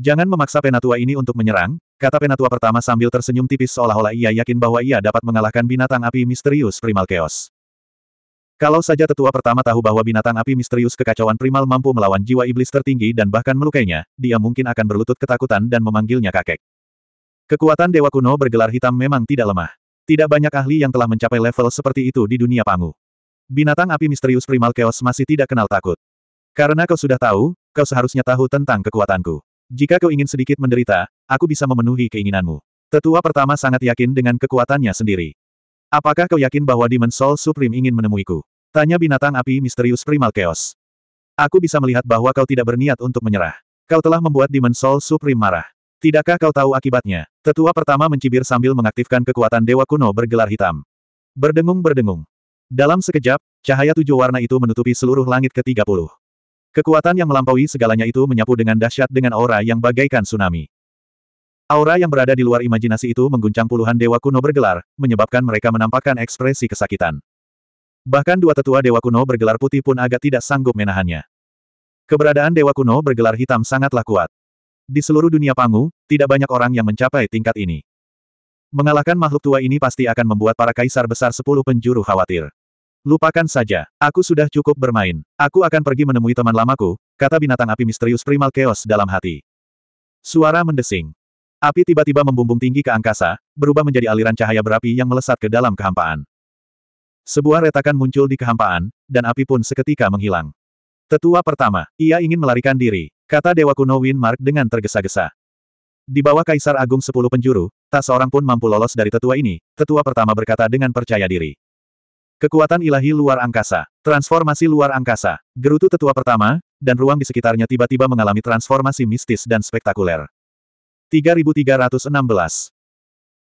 Jangan memaksa penatua ini untuk menyerang, kata penatua pertama sambil tersenyum tipis seolah-olah ia yakin bahwa ia dapat mengalahkan binatang api misterius primal chaos. Kalau saja tetua pertama tahu bahwa binatang api misterius kekacauan primal mampu melawan jiwa iblis tertinggi dan bahkan melukainya, dia mungkin akan berlutut ketakutan dan memanggilnya kakek. Kekuatan Dewa Kuno bergelar hitam memang tidak lemah. Tidak banyak ahli yang telah mencapai level seperti itu di dunia Pangu. Binatang api misterius primal chaos masih tidak kenal takut. Karena kau sudah tahu, kau seharusnya tahu tentang kekuatanku. Jika kau ingin sedikit menderita, aku bisa memenuhi keinginanmu. Tetua pertama sangat yakin dengan kekuatannya sendiri. Apakah kau yakin bahwa Demon Soul Supreme ingin menemuiku? Tanya binatang api misterius Primal Chaos. Aku bisa melihat bahwa kau tidak berniat untuk menyerah. Kau telah membuat Demon Soul Supreme marah. Tidakkah kau tahu akibatnya? Tetua pertama mencibir sambil mengaktifkan kekuatan dewa kuno bergelar hitam. Berdengung-berdengung. Dalam sekejap, cahaya tujuh warna itu menutupi seluruh langit ke-30. Kekuatan yang melampaui segalanya itu menyapu dengan dahsyat dengan aura yang bagaikan tsunami. Aura yang berada di luar imajinasi itu mengguncang puluhan dewa kuno bergelar, menyebabkan mereka menampakkan ekspresi kesakitan. Bahkan dua tetua dewa kuno bergelar putih pun agak tidak sanggup menahannya. Keberadaan dewa kuno bergelar hitam sangatlah kuat. Di seluruh dunia Pangu, tidak banyak orang yang mencapai tingkat ini. Mengalahkan makhluk tua ini pasti akan membuat para kaisar besar sepuluh penjuru khawatir. Lupakan saja, aku sudah cukup bermain. Aku akan pergi menemui teman lamaku, kata binatang api misterius primal chaos dalam hati. Suara mendesing. Api tiba-tiba membumbung tinggi ke angkasa, berubah menjadi aliran cahaya berapi yang melesat ke dalam kehampaan. Sebuah retakan muncul di kehampaan, dan api pun seketika menghilang. Tetua pertama, ia ingin melarikan diri, kata Dewa Kuno Winmark dengan tergesa-gesa. Di bawah Kaisar Agung Sepuluh Penjuru, tak seorang pun mampu lolos dari tetua ini, tetua pertama berkata dengan percaya diri. Kekuatan ilahi luar angkasa. Transformasi luar angkasa. Gerutu tetua pertama, dan ruang di sekitarnya tiba-tiba mengalami transformasi mistis dan spektakuler. 3316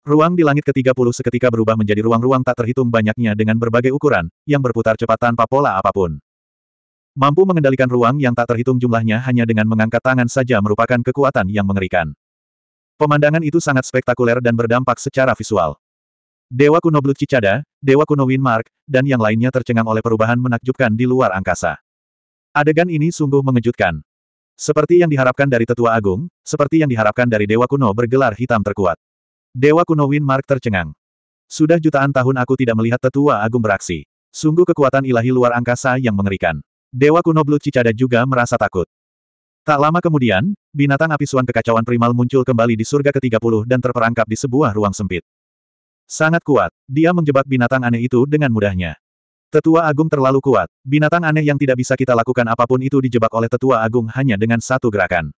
Ruang di langit ke-30 seketika berubah menjadi ruang-ruang tak terhitung banyaknya dengan berbagai ukuran, yang berputar cepat tanpa pola apapun. Mampu mengendalikan ruang yang tak terhitung jumlahnya hanya dengan mengangkat tangan saja merupakan kekuatan yang mengerikan. Pemandangan itu sangat spektakuler dan berdampak secara visual. Dewa kuno Blue Cicada, Dewa kuno Winmark, dan yang lainnya tercengang oleh perubahan menakjubkan di luar angkasa. Adegan ini sungguh mengejutkan. Seperti yang diharapkan dari tetua agung, seperti yang diharapkan dari Dewa kuno bergelar hitam terkuat. Dewa kuno Winmark tercengang. Sudah jutaan tahun aku tidak melihat tetua agung beraksi. Sungguh kekuatan ilahi luar angkasa yang mengerikan. Dewa kuno Blue Cicada juga merasa takut. Tak lama kemudian, binatang api suan kekacauan primal muncul kembali di surga ke-30 dan terperangkap di sebuah ruang sempit. Sangat kuat. Dia menjebak binatang aneh itu dengan mudahnya. Tetua Agung terlalu kuat. Binatang aneh yang tidak bisa kita lakukan apapun itu dijebak oleh Tetua Agung hanya dengan satu gerakan.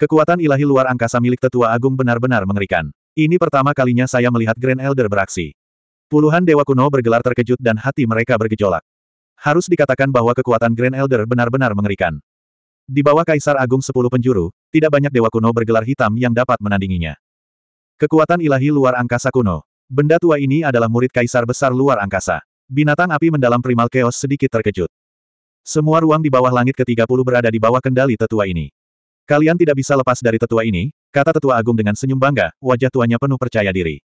Kekuatan ilahi luar angkasa milik Tetua Agung benar-benar mengerikan. Ini pertama kalinya saya melihat Grand Elder beraksi. Puluhan dewa kuno bergelar terkejut dan hati mereka bergejolak. Harus dikatakan bahwa kekuatan Grand Elder benar-benar mengerikan. Di bawah Kaisar Agung Sepuluh Penjuru, tidak banyak dewa kuno bergelar hitam yang dapat menandinginya. Kekuatan ilahi luar angkasa kuno, Benda tua ini adalah murid kaisar besar luar angkasa. Binatang api mendalam primal chaos sedikit terkejut. Semua ruang di bawah langit ke-30 berada di bawah kendali tetua ini. Kalian tidak bisa lepas dari tetua ini, kata tetua agung dengan senyum bangga, wajah tuanya penuh percaya diri.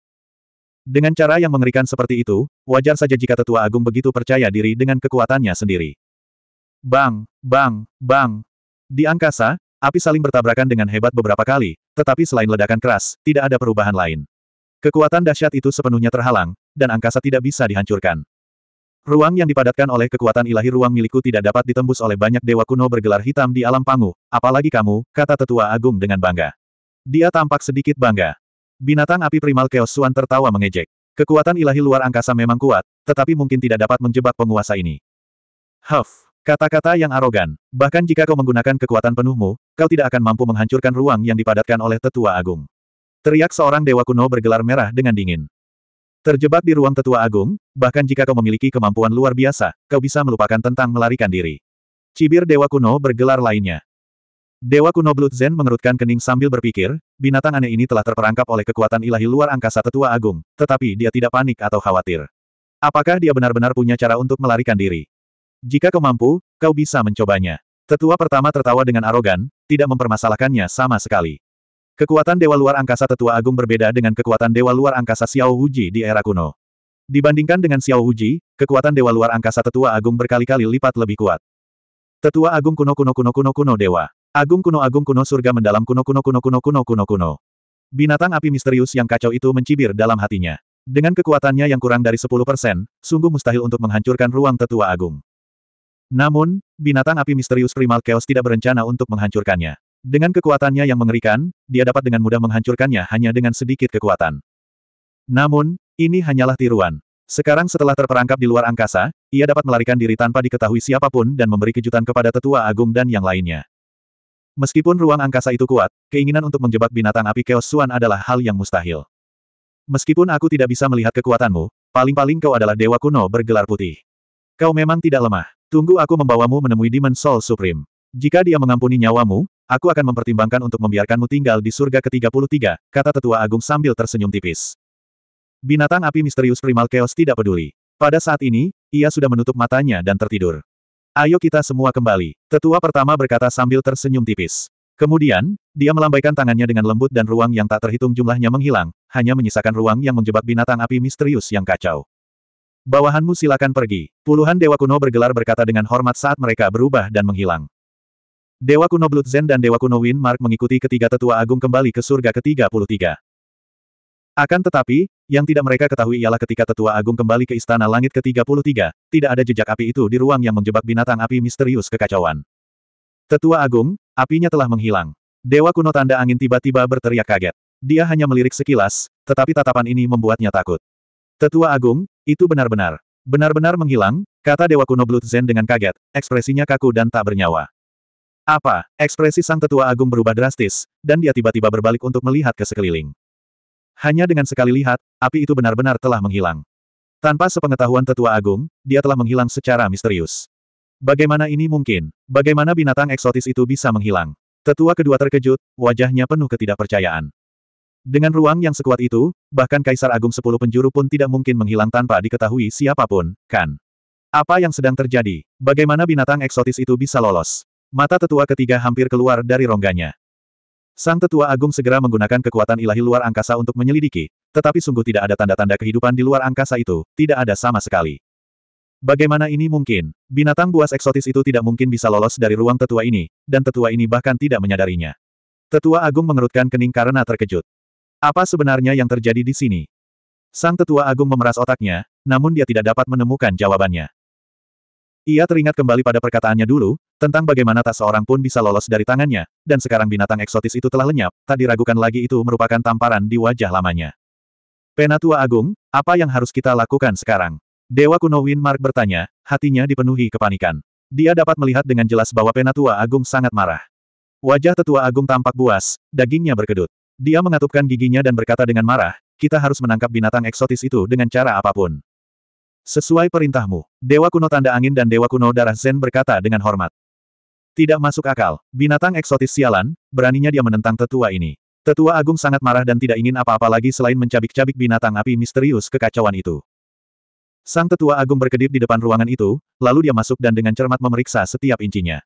Dengan cara yang mengerikan seperti itu, wajar saja jika tetua agung begitu percaya diri dengan kekuatannya sendiri. Bang, bang, bang. Di angkasa, api saling bertabrakan dengan hebat beberapa kali, tetapi selain ledakan keras, tidak ada perubahan lain. Kekuatan dahsyat itu sepenuhnya terhalang, dan angkasa tidak bisa dihancurkan. Ruang yang dipadatkan oleh kekuatan ilahi ruang milikku tidak dapat ditembus oleh banyak dewa kuno bergelar hitam di alam pangu, apalagi kamu, kata tetua agung dengan bangga. Dia tampak sedikit bangga. Binatang api primal Chaos Suan tertawa mengejek. Kekuatan ilahi luar angkasa memang kuat, tetapi mungkin tidak dapat menjebak penguasa ini. Huff, kata-kata yang arogan. Bahkan jika kau menggunakan kekuatan penuhmu, kau tidak akan mampu menghancurkan ruang yang dipadatkan oleh tetua agung. Teriak seorang dewa kuno bergelar merah dengan dingin. Terjebak di ruang tetua agung, bahkan jika kau memiliki kemampuan luar biasa, kau bisa melupakan tentang melarikan diri. Cibir dewa kuno bergelar lainnya. Dewa kuno Blood Zen mengerutkan kening sambil berpikir, binatang aneh ini telah terperangkap oleh kekuatan ilahi luar angkasa tetua agung, tetapi dia tidak panik atau khawatir. Apakah dia benar-benar punya cara untuk melarikan diri? Jika kau mampu, kau bisa mencobanya. Tetua pertama tertawa dengan arogan, tidak mempermasalahkannya sama sekali. Kekuatan Dewa Luar Angkasa Tetua Agung berbeda dengan kekuatan Dewa Luar Angkasa Xiao Wuji di era kuno. Dibandingkan dengan Xiao Wuji, kekuatan Dewa Luar Angkasa Tetua Agung berkali-kali lipat lebih kuat. Tetua Agung kuno kuno kuno kuno kuno dewa. Agung kuno agung kuno surga mendalam kuno kuno kuno kuno kuno kuno kuno. Binatang api misterius yang kacau itu mencibir dalam hatinya. Dengan kekuatannya yang kurang dari 10%, sungguh mustahil untuk menghancurkan ruang tetua agung. Namun, binatang api misterius primal chaos tidak berencana untuk menghancurkannya. Dengan kekuatannya yang mengerikan, dia dapat dengan mudah menghancurkannya hanya dengan sedikit kekuatan. Namun, ini hanyalah tiruan. Sekarang setelah terperangkap di luar angkasa, ia dapat melarikan diri tanpa diketahui siapapun dan memberi kejutan kepada tetua agung dan yang lainnya. Meskipun ruang angkasa itu kuat, keinginan untuk menjebak binatang api Chaos Suan adalah hal yang mustahil. Meskipun aku tidak bisa melihat kekuatanmu, paling-paling kau adalah dewa kuno bergelar putih. Kau memang tidak lemah. Tunggu aku membawamu menemui Demon Soul Supreme. Jika dia mengampuni nyawamu, Aku akan mempertimbangkan untuk membiarkanmu tinggal di surga ke-33, kata tetua agung sambil tersenyum tipis. Binatang api misterius primal chaos tidak peduli. Pada saat ini, ia sudah menutup matanya dan tertidur. Ayo kita semua kembali, tetua pertama berkata sambil tersenyum tipis. Kemudian, dia melambaikan tangannya dengan lembut dan ruang yang tak terhitung jumlahnya menghilang, hanya menyisakan ruang yang menjebak binatang api misterius yang kacau. Bawahanmu silakan pergi. Puluhan dewa kuno bergelar berkata dengan hormat saat mereka berubah dan menghilang. Dewa kuno Blood Zen dan Dewa kuno Wind Mark mengikuti ketiga tetua agung kembali ke surga ke-33. Akan tetapi, yang tidak mereka ketahui ialah ketika tetua agung kembali ke istana langit ke-33, tidak ada jejak api itu di ruang yang menjebak binatang api misterius kekacauan. Tetua agung, apinya telah menghilang. Dewa kuno tanda angin tiba-tiba berteriak kaget. Dia hanya melirik sekilas, tetapi tatapan ini membuatnya takut. Tetua agung, itu benar-benar. Benar-benar menghilang, kata Dewa Kuno Blood Zen dengan kaget, ekspresinya kaku dan tak bernyawa. Apa? Ekspresi sang tetua agung berubah drastis, dan dia tiba-tiba berbalik untuk melihat ke sekeliling. Hanya dengan sekali lihat, api itu benar-benar telah menghilang. Tanpa sepengetahuan tetua agung, dia telah menghilang secara misterius. Bagaimana ini mungkin? Bagaimana binatang eksotis itu bisa menghilang? Tetua kedua terkejut, wajahnya penuh ketidakpercayaan. Dengan ruang yang sekuat itu, bahkan Kaisar Agung Sepuluh Penjuru pun tidak mungkin menghilang tanpa diketahui siapapun, kan? Apa yang sedang terjadi? Bagaimana binatang eksotis itu bisa lolos? Mata tetua ketiga hampir keluar dari rongganya. Sang tetua agung segera menggunakan kekuatan ilahi luar angkasa untuk menyelidiki, tetapi sungguh tidak ada tanda-tanda kehidupan di luar angkasa itu, tidak ada sama sekali. Bagaimana ini mungkin? Binatang buas eksotis itu tidak mungkin bisa lolos dari ruang tetua ini, dan tetua ini bahkan tidak menyadarinya. Tetua Agung mengerutkan kening karena terkejut. Apa sebenarnya yang terjadi di sini? Sang Tetua Agung memeras otaknya, namun dia tidak dapat menemukan jawabannya. Ia teringat kembali pada perkataannya dulu, tentang bagaimana tak seorang pun bisa lolos dari tangannya, dan sekarang binatang eksotis itu telah lenyap, tak diragukan lagi itu merupakan tamparan di wajah lamanya. Penatua Agung, apa yang harus kita lakukan sekarang? Dewa kuno Winmark bertanya, hatinya dipenuhi kepanikan. Dia dapat melihat dengan jelas bahwa Penatua Agung sangat marah. Wajah Tetua Agung tampak buas, dagingnya berkedut. Dia mengatupkan giginya dan berkata dengan marah, kita harus menangkap binatang eksotis itu dengan cara apapun. Sesuai perintahmu, Dewa Kuno Tanda Angin dan Dewa Kuno Darah Zen berkata dengan hormat. Tidak masuk akal, binatang eksotis sialan, beraninya dia menentang tetua ini. Tetua Agung sangat marah dan tidak ingin apa-apa lagi selain mencabik-cabik binatang api misterius kekacauan itu. Sang tetua Agung berkedip di depan ruangan itu, lalu dia masuk dan dengan cermat memeriksa setiap incinya.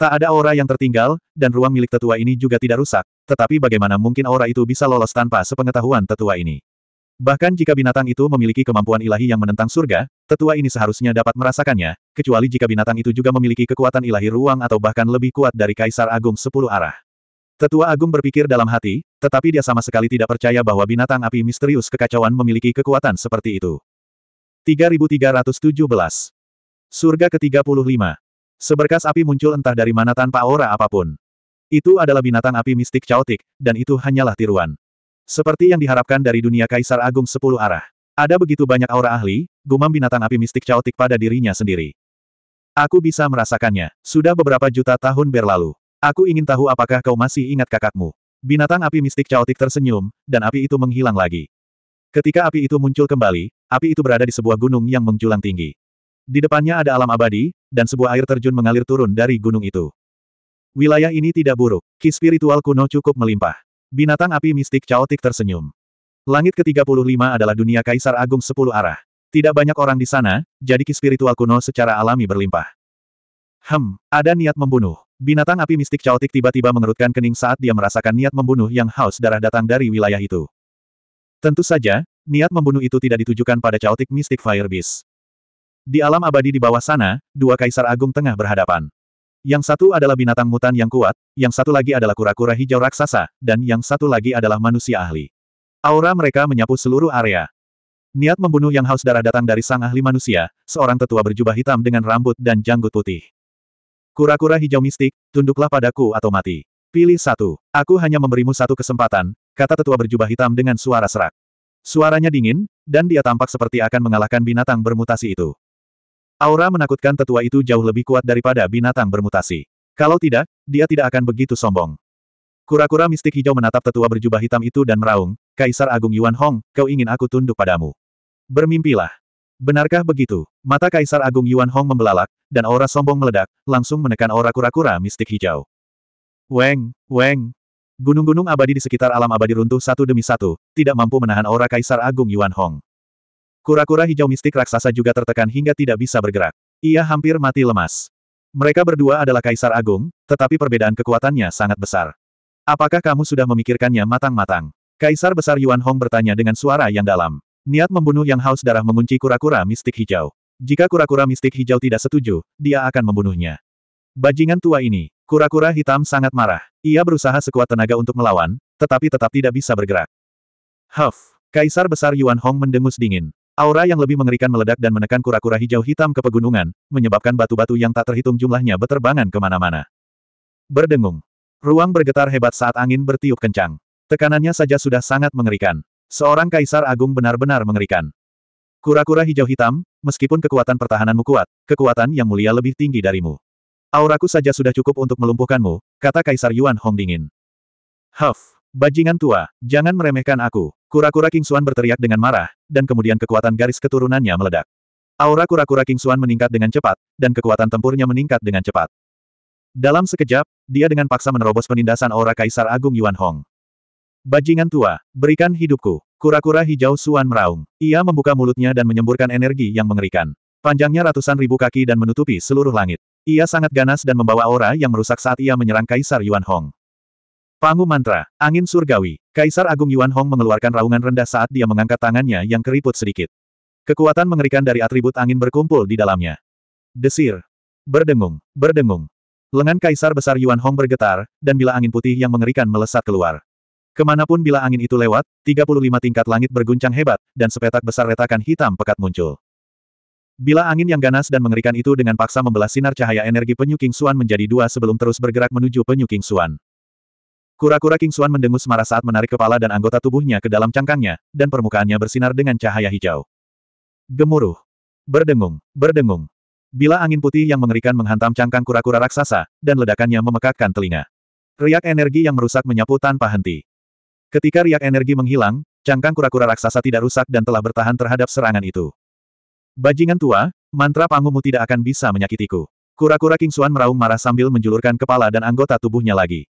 Tak ada aura yang tertinggal, dan ruang milik tetua ini juga tidak rusak, tetapi bagaimana mungkin aura itu bisa lolos tanpa sepengetahuan tetua ini? Bahkan jika binatang itu memiliki kemampuan ilahi yang menentang surga, tetua ini seharusnya dapat merasakannya, kecuali jika binatang itu juga memiliki kekuatan ilahi ruang atau bahkan lebih kuat dari Kaisar Agung Sepuluh Arah. Tetua Agung berpikir dalam hati, tetapi dia sama sekali tidak percaya bahwa binatang api misterius kekacauan memiliki kekuatan seperti itu. 3317 Surga ke-35 Seberkas api muncul entah dari mana tanpa aura apapun. Itu adalah binatang api mistik caotik, dan itu hanyalah tiruan. Seperti yang diharapkan dari dunia Kaisar Agung Sepuluh Arah. Ada begitu banyak aura ahli, gumam binatang api mistik caotik pada dirinya sendiri. Aku bisa merasakannya. Sudah beberapa juta tahun berlalu. Aku ingin tahu apakah kau masih ingat kakakmu. Binatang api mistik caotik tersenyum, dan api itu menghilang lagi. Ketika api itu muncul kembali, api itu berada di sebuah gunung yang menjulang tinggi. Di depannya ada alam abadi, dan sebuah air terjun mengalir turun dari gunung itu. Wilayah ini tidak buruk, ki spiritual kuno cukup melimpah. Binatang api mistik caotik tersenyum. Langit ke-35 adalah dunia Kaisar Agung Sepuluh Arah. Tidak banyak orang di sana, jadi ki spiritual kuno secara alami berlimpah. Hem, ada niat membunuh. Binatang api mistik caotik tiba-tiba mengerutkan kening saat dia merasakan niat membunuh yang haus darah datang dari wilayah itu. Tentu saja, niat membunuh itu tidak ditujukan pada caotik mistik Fire Beast. Di alam abadi di bawah sana, dua kaisar agung tengah berhadapan. Yang satu adalah binatang mutan yang kuat, yang satu lagi adalah kura-kura hijau raksasa, dan yang satu lagi adalah manusia ahli. Aura mereka menyapu seluruh area. Niat membunuh yang haus darah datang dari sang ahli manusia, seorang tetua berjubah hitam dengan rambut dan janggut putih. Kura-kura hijau mistik, tunduklah padaku atau mati. Pilih satu. Aku hanya memberimu satu kesempatan, kata tetua berjubah hitam dengan suara serak. Suaranya dingin, dan dia tampak seperti akan mengalahkan binatang bermutasi itu. Aura menakutkan tetua itu jauh lebih kuat daripada binatang bermutasi. Kalau tidak, dia tidak akan begitu sombong. Kura-kura mistik hijau menatap tetua berjubah hitam itu dan meraung, Kaisar Agung Yuan Hong, kau ingin aku tunduk padamu. Bermimpilah. Benarkah begitu? Mata Kaisar Agung Yuan Hong membelalak, dan aura sombong meledak, langsung menekan aura kura-kura mistik hijau. Weng, weng. Gunung-gunung abadi di sekitar alam abadi runtuh satu demi satu, tidak mampu menahan aura Kaisar Agung Yuan Hong. Kura-kura hijau mistik raksasa juga tertekan hingga tidak bisa bergerak. Ia hampir mati lemas. Mereka berdua adalah Kaisar Agung, tetapi perbedaan kekuatannya sangat besar. Apakah kamu sudah memikirkannya matang-matang? Kaisar Besar Yuan Hong bertanya dengan suara yang dalam. Niat membunuh yang haus darah mengunci kura-kura mistik hijau. Jika kura-kura mistik hijau tidak setuju, dia akan membunuhnya. Bajingan tua ini, kura-kura hitam sangat marah. Ia berusaha sekuat tenaga untuk melawan, tetapi tetap tidak bisa bergerak. Huff! Kaisar Besar Yuan Hong mendengus dingin. Aura yang lebih mengerikan meledak dan menekan kura-kura hijau hitam ke pegunungan, menyebabkan batu-batu yang tak terhitung jumlahnya beterbangan kemana-mana. Berdengung. Ruang bergetar hebat saat angin bertiup kencang. Tekanannya saja sudah sangat mengerikan. Seorang kaisar agung benar-benar mengerikan. Kura-kura hijau hitam, meskipun kekuatan pertahananmu kuat, kekuatan yang mulia lebih tinggi darimu. Auraku saja sudah cukup untuk melumpuhkanmu, kata Kaisar Yuan Hong dingin. Huff, bajingan tua, jangan meremehkan aku. Kura-kura King Suan berteriak dengan marah, dan kemudian kekuatan garis keturunannya meledak. Aura kura-kura King Suan meningkat dengan cepat, dan kekuatan tempurnya meningkat dengan cepat. Dalam sekejap, dia dengan paksa menerobos penindasan aura Kaisar Agung Yuan Hong. Bajingan tua, berikan hidupku. Kura-kura hijau Suan meraung. Ia membuka mulutnya dan menyemburkan energi yang mengerikan. Panjangnya ratusan ribu kaki dan menutupi seluruh langit. Ia sangat ganas dan membawa aura yang merusak saat ia menyerang Kaisar Yuan Hong. Pangu mantra, angin surgawi. Kaisar Agung Yuan Hong mengeluarkan raungan rendah saat dia mengangkat tangannya yang keriput sedikit. Kekuatan mengerikan dari atribut angin berkumpul di dalamnya. Desir. Berdengung, berdengung. Lengan kaisar besar Yuan Hong bergetar, dan bila angin putih yang mengerikan melesat keluar. Kemanapun bila angin itu lewat, 35 tingkat langit berguncang hebat, dan sepetak besar retakan hitam pekat muncul. Bila angin yang ganas dan mengerikan itu dengan paksa membelah sinar cahaya energi Penyuking Suan menjadi dua sebelum terus bergerak menuju Penyuking Suan. Kura-kura King Xuan mendengus marah saat menarik kepala dan anggota tubuhnya ke dalam cangkangnya, dan permukaannya bersinar dengan cahaya hijau. Gemuruh. Berdengung, berdengung. Bila angin putih yang mengerikan menghantam cangkang kura-kura raksasa, dan ledakannya memekakkan telinga. Riak energi yang merusak menyapu tanpa henti. Ketika riak energi menghilang, cangkang kura-kura raksasa tidak rusak dan telah bertahan terhadap serangan itu. Bajingan tua, mantra pangumu tidak akan bisa menyakitiku. Kura-kura King Xuan meraung marah sambil menjulurkan kepala dan anggota tubuhnya lagi.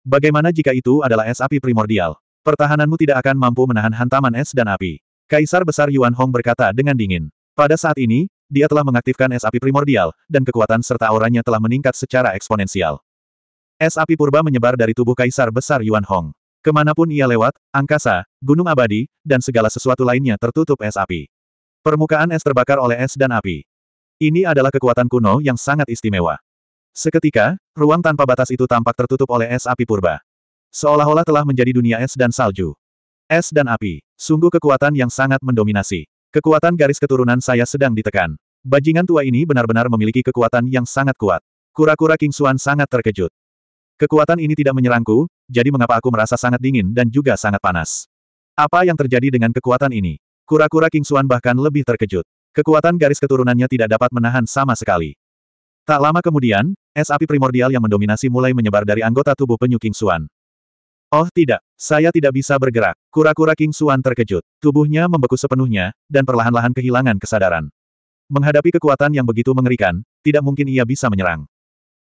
Bagaimana jika itu adalah es api primordial? Pertahananmu tidak akan mampu menahan hantaman es dan api. Kaisar Besar Yuan Hong berkata dengan dingin. Pada saat ini, dia telah mengaktifkan es api primordial, dan kekuatan serta auranya telah meningkat secara eksponensial. Es api purba menyebar dari tubuh Kaisar Besar Yuan Hong. Kemanapun ia lewat, angkasa, gunung abadi, dan segala sesuatu lainnya tertutup es api. Permukaan es terbakar oleh es dan api. Ini adalah kekuatan kuno yang sangat istimewa. Seketika, ruang tanpa batas itu tampak tertutup oleh es api purba. Seolah-olah telah menjadi dunia es dan salju. Es dan api, sungguh kekuatan yang sangat mendominasi. Kekuatan garis keturunan saya sedang ditekan. Bajingan tua ini benar-benar memiliki kekuatan yang sangat kuat. Kura-kura King Xuan sangat terkejut. Kekuatan ini tidak menyerangku, jadi mengapa aku merasa sangat dingin dan juga sangat panas? Apa yang terjadi dengan kekuatan ini? Kura-kura King Xuan bahkan lebih terkejut. Kekuatan garis keturunannya tidak dapat menahan sama sekali. Tak lama kemudian, es api primordial yang mendominasi mulai menyebar dari anggota tubuh penyu King Suan. Oh tidak, saya tidak bisa bergerak. Kura-kura King Suan terkejut. Tubuhnya membeku sepenuhnya, dan perlahan-lahan kehilangan kesadaran. Menghadapi kekuatan yang begitu mengerikan, tidak mungkin ia bisa menyerang.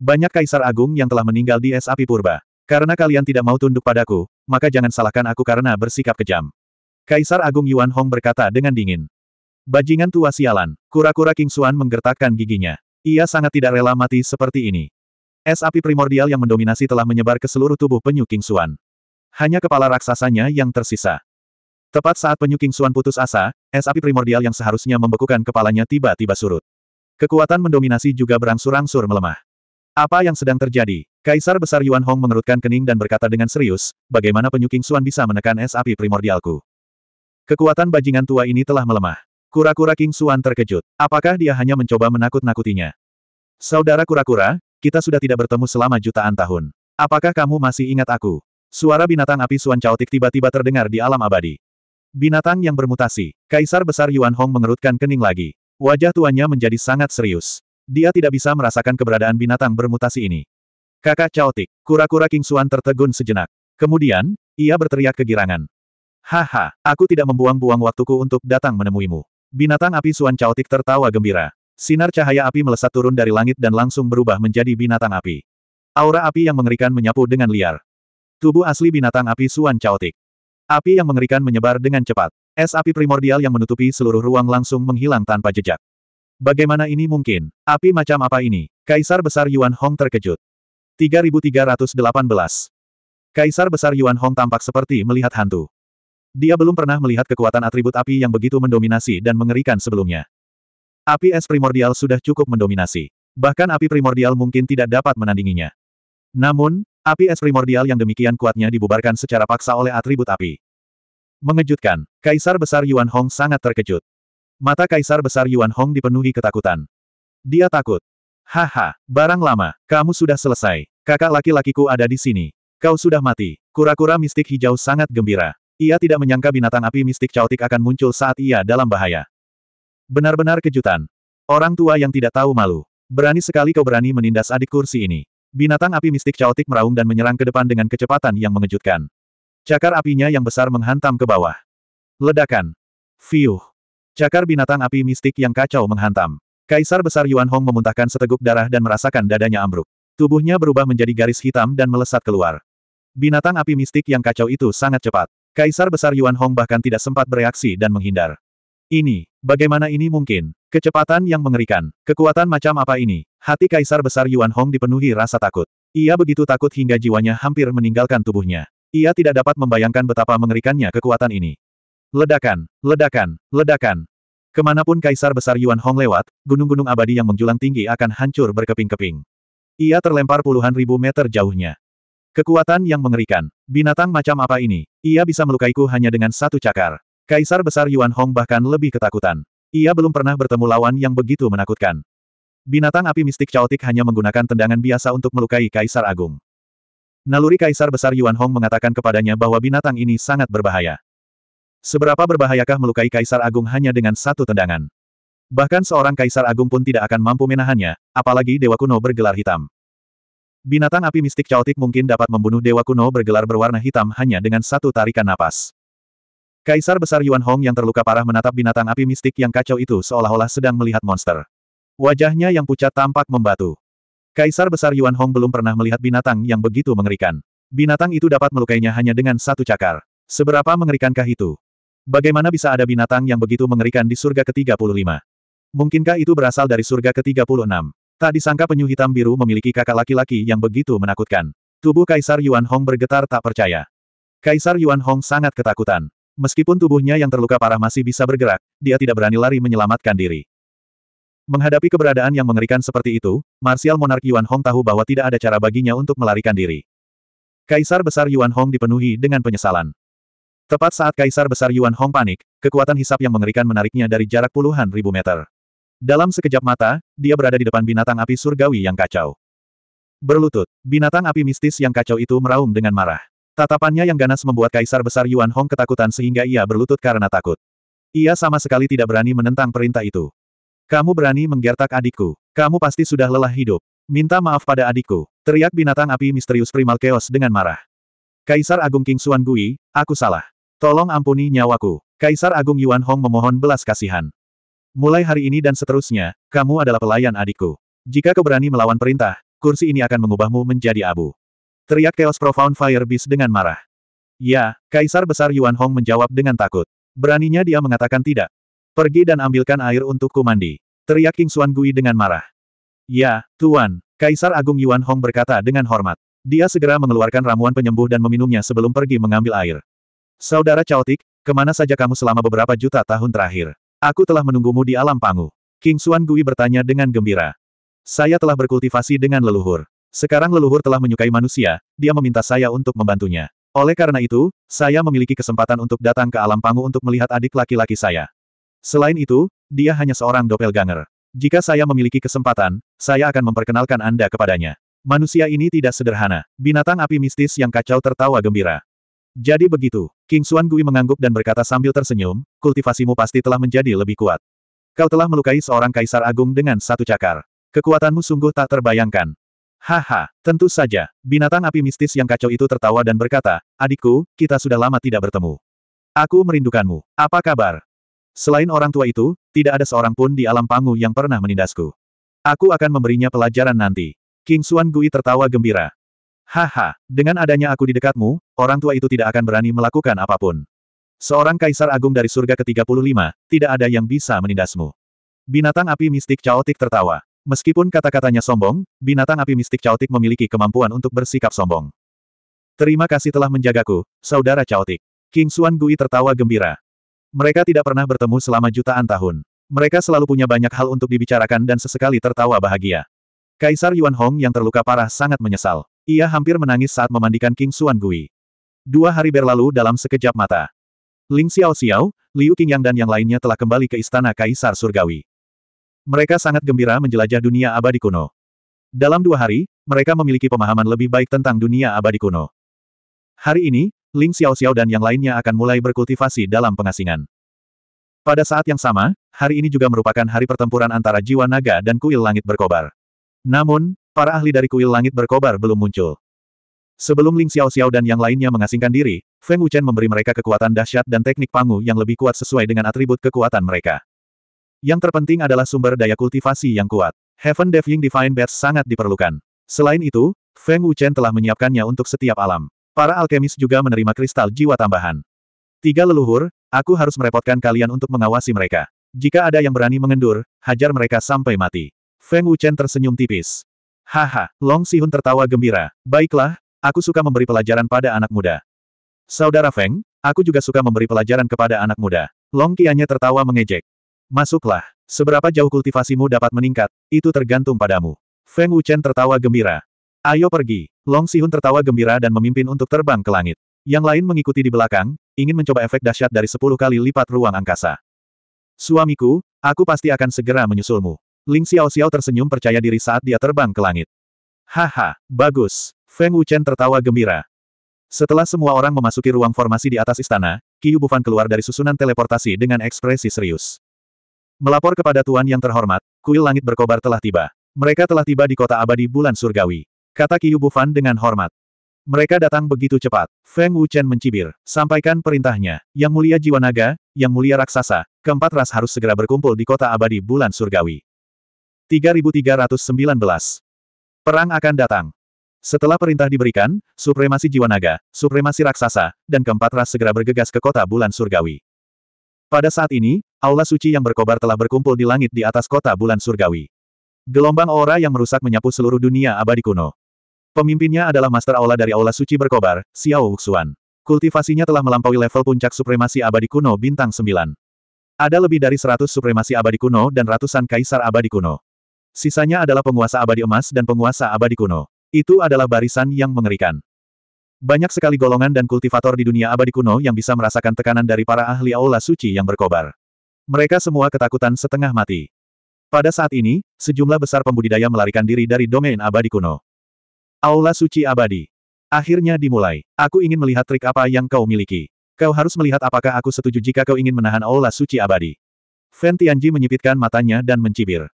Banyak kaisar agung yang telah meninggal di es api purba. Karena kalian tidak mau tunduk padaku, maka jangan salahkan aku karena bersikap kejam. Kaisar Agung Yuan Hong berkata dengan dingin. Bajingan tua sialan, kura-kura King Xuan menggertakkan giginya. Ia sangat tidak rela mati seperti ini. Es api primordial yang mendominasi telah menyebar ke seluruh tubuh penyu King Suan. Hanya kepala raksasanya yang tersisa. Tepat saat penyu King Suan putus asa, es api primordial yang seharusnya membekukan kepalanya tiba-tiba surut. Kekuatan mendominasi juga berangsur-angsur melemah. Apa yang sedang terjadi? Kaisar Besar Yuan Hong mengerutkan kening dan berkata dengan serius, bagaimana penyu King Suan bisa menekan es api primordialku? Kekuatan bajingan tua ini telah melemah. Kura-kura King Suan terkejut. Apakah dia hanya mencoba menakut-nakutinya? Saudara kura-kura, kita sudah tidak bertemu selama jutaan tahun. Apakah kamu masih ingat aku? Suara binatang api Suan Chaotik tiba-tiba terdengar di alam abadi. Binatang yang bermutasi. Kaisar Besar Yuan Hong mengerutkan kening lagi. Wajah tuannya menjadi sangat serius. Dia tidak bisa merasakan keberadaan binatang bermutasi ini. Kakak Chaotik, kura-kura King Suan tertegun sejenak. Kemudian, ia berteriak kegirangan. Haha, aku tidak membuang-buang waktuku untuk datang menemuimu. Binatang api Suan Chaotik tertawa gembira. Sinar cahaya api melesat turun dari langit dan langsung berubah menjadi binatang api. Aura api yang mengerikan menyapu dengan liar. Tubuh asli binatang api Suan Chaotik. Api yang mengerikan menyebar dengan cepat. Es api primordial yang menutupi seluruh ruang langsung menghilang tanpa jejak. Bagaimana ini mungkin? Api macam apa ini? Kaisar Besar Yuan Hong terkejut. 3318 Kaisar Besar Yuan Hong tampak seperti melihat hantu. Dia belum pernah melihat kekuatan atribut api yang begitu mendominasi dan mengerikan sebelumnya. Api es primordial sudah cukup mendominasi. Bahkan api primordial mungkin tidak dapat menandinginya. Namun, api es primordial yang demikian kuatnya dibubarkan secara paksa oleh atribut api. Mengejutkan, Kaisar Besar Yuan Hong sangat terkejut. Mata Kaisar Besar Yuan Hong dipenuhi ketakutan. Dia takut. Haha, barang lama, kamu sudah selesai. Kakak laki-lakiku ada di sini. Kau sudah mati. Kura-kura mistik hijau sangat gembira. Ia tidak menyangka binatang api mistik caotik akan muncul saat ia dalam bahaya. Benar-benar kejutan. Orang tua yang tidak tahu malu. Berani sekali kau berani menindas adik kursi ini. Binatang api mistik caotik meraung dan menyerang ke depan dengan kecepatan yang mengejutkan. Cakar apinya yang besar menghantam ke bawah. Ledakan. Fiuh. Cakar binatang api mistik yang kacau menghantam. Kaisar Besar Yuan Hong memuntahkan seteguk darah dan merasakan dadanya ambruk. Tubuhnya berubah menjadi garis hitam dan melesat keluar. Binatang api mistik yang kacau itu sangat cepat. Kaisar Besar Yuan Hong bahkan tidak sempat bereaksi dan menghindar. Ini, bagaimana ini mungkin? Kecepatan yang mengerikan, kekuatan macam apa ini? Hati Kaisar Besar Yuan Hong dipenuhi rasa takut. Ia begitu takut hingga jiwanya hampir meninggalkan tubuhnya. Ia tidak dapat membayangkan betapa mengerikannya kekuatan ini. Ledakan, ledakan, ledakan. Kemanapun Kaisar Besar Yuan Hong lewat, gunung-gunung abadi yang menjulang tinggi akan hancur berkeping-keping. Ia terlempar puluhan ribu meter jauhnya. Kekuatan yang mengerikan. Binatang macam apa ini? Ia bisa melukaiku hanya dengan satu cakar. Kaisar Besar Yuan Hong bahkan lebih ketakutan. Ia belum pernah bertemu lawan yang begitu menakutkan. Binatang api mistik caotik hanya menggunakan tendangan biasa untuk melukai Kaisar Agung. Naluri Kaisar Besar Yuan Hong mengatakan kepadanya bahwa binatang ini sangat berbahaya. Seberapa berbahayakah melukai Kaisar Agung hanya dengan satu tendangan? Bahkan seorang Kaisar Agung pun tidak akan mampu menahannya, apalagi Dewa Kuno bergelar hitam. Binatang api mistik caotik mungkin dapat membunuh dewa kuno bergelar berwarna hitam hanya dengan satu tarikan napas. Kaisar besar Yuan Hong yang terluka parah menatap binatang api mistik yang kacau itu seolah-olah sedang melihat monster. Wajahnya yang pucat tampak membatu. Kaisar besar Yuan Hong belum pernah melihat binatang yang begitu mengerikan. Binatang itu dapat melukainya hanya dengan satu cakar. Seberapa mengerikankah itu? Bagaimana bisa ada binatang yang begitu mengerikan di surga ke-35? Mungkinkah itu berasal dari surga ke-36? Tak disangka penyu hitam biru memiliki kakak laki-laki yang begitu menakutkan. Tubuh Kaisar Yuan Hong bergetar tak percaya. Kaisar Yuan Hong sangat ketakutan. Meskipun tubuhnya yang terluka parah masih bisa bergerak, dia tidak berani lari menyelamatkan diri. Menghadapi keberadaan yang mengerikan seperti itu, Marsial Monark Yuan Hong tahu bahwa tidak ada cara baginya untuk melarikan diri. Kaisar Besar Yuan Hong dipenuhi dengan penyesalan. Tepat saat Kaisar Besar Yuan Hong panik, kekuatan hisap yang mengerikan menariknya dari jarak puluhan ribu meter. Dalam sekejap mata, dia berada di depan binatang api surgawi yang kacau. Berlutut, binatang api mistis yang kacau itu meraung dengan marah. Tatapannya yang ganas membuat Kaisar Besar Yuan Hong ketakutan sehingga ia berlutut karena takut. Ia sama sekali tidak berani menentang perintah itu. Kamu berani menggertak adikku. Kamu pasti sudah lelah hidup. Minta maaf pada adikku. Teriak binatang api misterius Primal Chaos dengan marah. Kaisar Agung King Xuan Gui, aku salah. Tolong ampuni nyawaku. Kaisar Agung Yuan Hong memohon belas kasihan. Mulai hari ini dan seterusnya, kamu adalah pelayan adikku. Jika kau berani melawan perintah, kursi ini akan mengubahmu menjadi abu. Teriak Chaos Profound Fire Beast dengan marah. Ya, Kaisar Besar Yuan Hong menjawab dengan takut. Beraninya dia mengatakan tidak. Pergi dan ambilkan air untukku mandi. Teriak King Xuan Gui dengan marah. Ya, Tuan, Kaisar Agung Yuan Hong berkata dengan hormat. Dia segera mengeluarkan ramuan penyembuh dan meminumnya sebelum pergi mengambil air. Saudara Chaotik, kemana saja kamu selama beberapa juta tahun terakhir? Aku telah menunggumu di alam pangu. King Xuan Gui bertanya dengan gembira. Saya telah berkultivasi dengan leluhur. Sekarang leluhur telah menyukai manusia, dia meminta saya untuk membantunya. Oleh karena itu, saya memiliki kesempatan untuk datang ke alam pangu untuk melihat adik laki-laki saya. Selain itu, dia hanya seorang doppelganger. Jika saya memiliki kesempatan, saya akan memperkenalkan Anda kepadanya. Manusia ini tidak sederhana. Binatang api mistis yang kacau tertawa gembira. Jadi begitu, King Xuan Gui mengangguk dan berkata sambil tersenyum, kultivasimu pasti telah menjadi lebih kuat. Kau telah melukai seorang kaisar agung dengan satu cakar. Kekuatanmu sungguh tak terbayangkan. Haha, tentu saja, binatang api mistis yang kacau itu tertawa dan berkata, adikku, kita sudah lama tidak bertemu. Aku merindukanmu. Apa kabar? Selain orang tua itu, tidak ada seorang pun di alam pangu yang pernah menindasku. Aku akan memberinya pelajaran nanti. King Xuan Gui tertawa gembira. Haha, dengan adanya aku di dekatmu, orang tua itu tidak akan berani melakukan apapun. Seorang kaisar agung dari surga ke-35, tidak ada yang bisa menindasmu. Binatang api mistik caotik tertawa. Meskipun kata-katanya sombong, binatang api mistik caotik memiliki kemampuan untuk bersikap sombong. Terima kasih telah menjagaku, saudara caotik. King Xuan Gui tertawa gembira. Mereka tidak pernah bertemu selama jutaan tahun. Mereka selalu punya banyak hal untuk dibicarakan dan sesekali tertawa bahagia. Kaisar Yuan Hong yang terluka parah sangat menyesal. Ia hampir menangis saat memandikan King Xuan Gui. Dua hari berlalu dalam sekejap mata. Ling Xiao Xiao, Liu Qingyang dan yang lainnya telah kembali ke istana Kaisar Surgawi. Mereka sangat gembira menjelajah dunia abadi kuno. Dalam dua hari, mereka memiliki pemahaman lebih baik tentang dunia abadi kuno. Hari ini, Ling Xiao Xiao dan yang lainnya akan mulai berkultivasi dalam pengasingan. Pada saat yang sama, hari ini juga merupakan hari pertempuran antara jiwa naga dan kuil langit berkobar. Namun, para ahli dari kuil langit berkobar belum muncul. Sebelum Ling Xiao Xiao dan yang lainnya mengasingkan diri, Feng Wuchen memberi mereka kekuatan dahsyat dan teknik pangu yang lebih kuat sesuai dengan atribut kekuatan mereka. Yang terpenting adalah sumber daya kultivasi yang kuat. Heaven Deving Divine Bats sangat diperlukan. Selain itu, Feng Wuchen telah menyiapkannya untuk setiap alam. Para alkemis juga menerima kristal jiwa tambahan. Tiga leluhur, aku harus merepotkan kalian untuk mengawasi mereka. Jika ada yang berani mengendur, hajar mereka sampai mati. Feng Wuchen tersenyum tipis. Haha, Long Sihun tertawa gembira. Baiklah, aku suka memberi pelajaran pada anak muda. Saudara Feng, aku juga suka memberi pelajaran kepada anak muda. Long Qianye tertawa mengejek. Masuklah, seberapa jauh kultivasimu dapat meningkat, itu tergantung padamu. Feng Wuchen tertawa gembira. Ayo pergi. Long Sihun tertawa gembira dan memimpin untuk terbang ke langit. Yang lain mengikuti di belakang, ingin mencoba efek dahsyat dari sepuluh kali lipat ruang angkasa. Suamiku, aku pasti akan segera menyusulmu. Ling Xiao Xiao tersenyum percaya diri saat dia terbang ke langit. Haha, bagus. Feng Wuchen tertawa gembira. Setelah semua orang memasuki ruang formasi di atas istana, Qiu Bufan keluar dari susunan teleportasi dengan ekspresi serius. Melapor kepada Tuan yang terhormat, kuil langit berkobar telah tiba. Mereka telah tiba di kota abadi bulan surgawi. Kata Qiu Bufan dengan hormat. Mereka datang begitu cepat. Feng Wuchen mencibir. Sampaikan perintahnya. Yang mulia jiwa naga, yang mulia raksasa, keempat ras harus segera berkumpul di kota abadi bulan surgawi. 3319. Perang akan datang. Setelah perintah diberikan, supremasi jiwa naga, supremasi raksasa, dan keempat ras segera bergegas ke kota bulan surgawi. Pada saat ini, aula suci yang berkobar telah berkumpul di langit di atas kota bulan surgawi. Gelombang aura yang merusak menyapu seluruh dunia abadi kuno. Pemimpinnya adalah Master Aula dari Aula Suci Berkobar, Xiao Wuxuan. Kultivasinya telah melampaui level puncak supremasi abadi kuno bintang 9. Ada lebih dari 100 supremasi abadi kuno dan ratusan kaisar abadi kuno. Sisanya adalah penguasa abadi emas dan penguasa abadi kuno. Itu adalah barisan yang mengerikan. Banyak sekali golongan dan kultivator di dunia abadi kuno yang bisa merasakan tekanan dari para ahli aula suci yang berkobar. Mereka semua ketakutan setengah mati. Pada saat ini, sejumlah besar pembudidaya melarikan diri dari domain abadi kuno. Aula suci abadi. Akhirnya dimulai. Aku ingin melihat trik apa yang kau miliki. Kau harus melihat apakah aku setuju jika kau ingin menahan aula suci abadi. Fan Tianji menyipitkan matanya dan mencibir.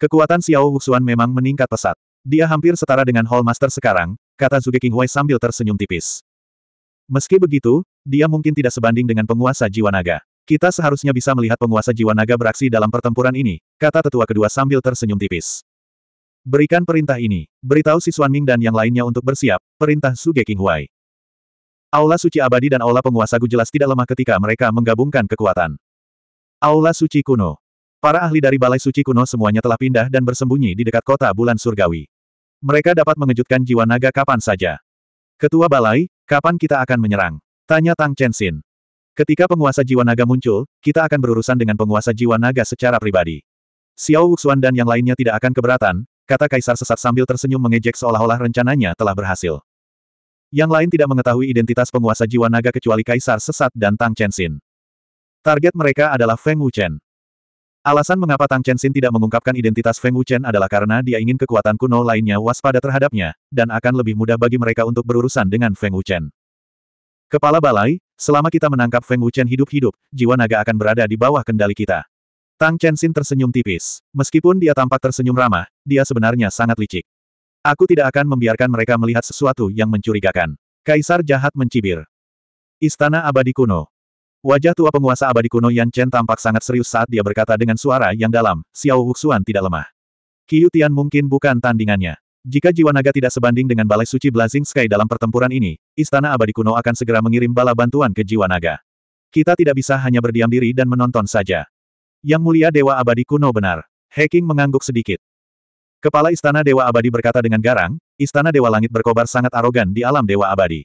Kekuatan Xiao Wuxuan memang meningkat pesat. Dia hampir setara dengan Hall Master sekarang, kata Zuge Wei sambil tersenyum tipis. Meski begitu, dia mungkin tidak sebanding dengan penguasa jiwa naga. Kita seharusnya bisa melihat penguasa jiwa naga beraksi dalam pertempuran ini, kata tetua kedua sambil tersenyum tipis. Berikan perintah ini, beritahu si Ming dan yang lainnya untuk bersiap, perintah Suge Huai. Aula Suci Abadi dan Aula Penguasa Gu jelas tidak lemah ketika mereka menggabungkan kekuatan. Aula Suci Kuno, Para ahli dari Balai Suci kuno semuanya telah pindah dan bersembunyi di dekat kota bulan surgawi. Mereka dapat mengejutkan jiwa naga kapan saja. Ketua Balai, kapan kita akan menyerang? Tanya Tang Xin. Ketika penguasa jiwa naga muncul, kita akan berurusan dengan penguasa jiwa naga secara pribadi. Xiao Wuxuan dan yang lainnya tidak akan keberatan, kata Kaisar sesat sambil tersenyum mengejek seolah-olah rencananya telah berhasil. Yang lain tidak mengetahui identitas penguasa jiwa naga kecuali Kaisar sesat dan Tang Xin. Target mereka adalah Feng Wuchen. Alasan mengapa Tang Chenxin tidak mengungkapkan identitas Feng Wuchen adalah karena dia ingin kekuatan kuno lainnya waspada terhadapnya, dan akan lebih mudah bagi mereka untuk berurusan dengan Feng Wuchen. Kepala balai, selama kita menangkap Feng Wuchen hidup-hidup, jiwa naga akan berada di bawah kendali kita. Tang Chenxin tersenyum tipis. Meskipun dia tampak tersenyum ramah, dia sebenarnya sangat licik. Aku tidak akan membiarkan mereka melihat sesuatu yang mencurigakan. Kaisar jahat mencibir. Istana abadi kuno. Wajah tua penguasa abadi kuno Yan Chen tampak sangat serius saat dia berkata dengan suara yang dalam, Xiao Wuxuan tidak lemah. Qiu Tian mungkin bukan tandingannya. Jika jiwa naga tidak sebanding dengan Balai Suci Blazing Sky dalam pertempuran ini, Istana Abadi Kuno akan segera mengirim bala bantuan ke jiwa naga. Kita tidak bisa hanya berdiam diri dan menonton saja. Yang mulia Dewa Abadi Kuno benar. Hacking mengangguk sedikit. Kepala Istana Dewa Abadi berkata dengan garang, Istana Dewa Langit berkobar sangat arogan di alam Dewa Abadi.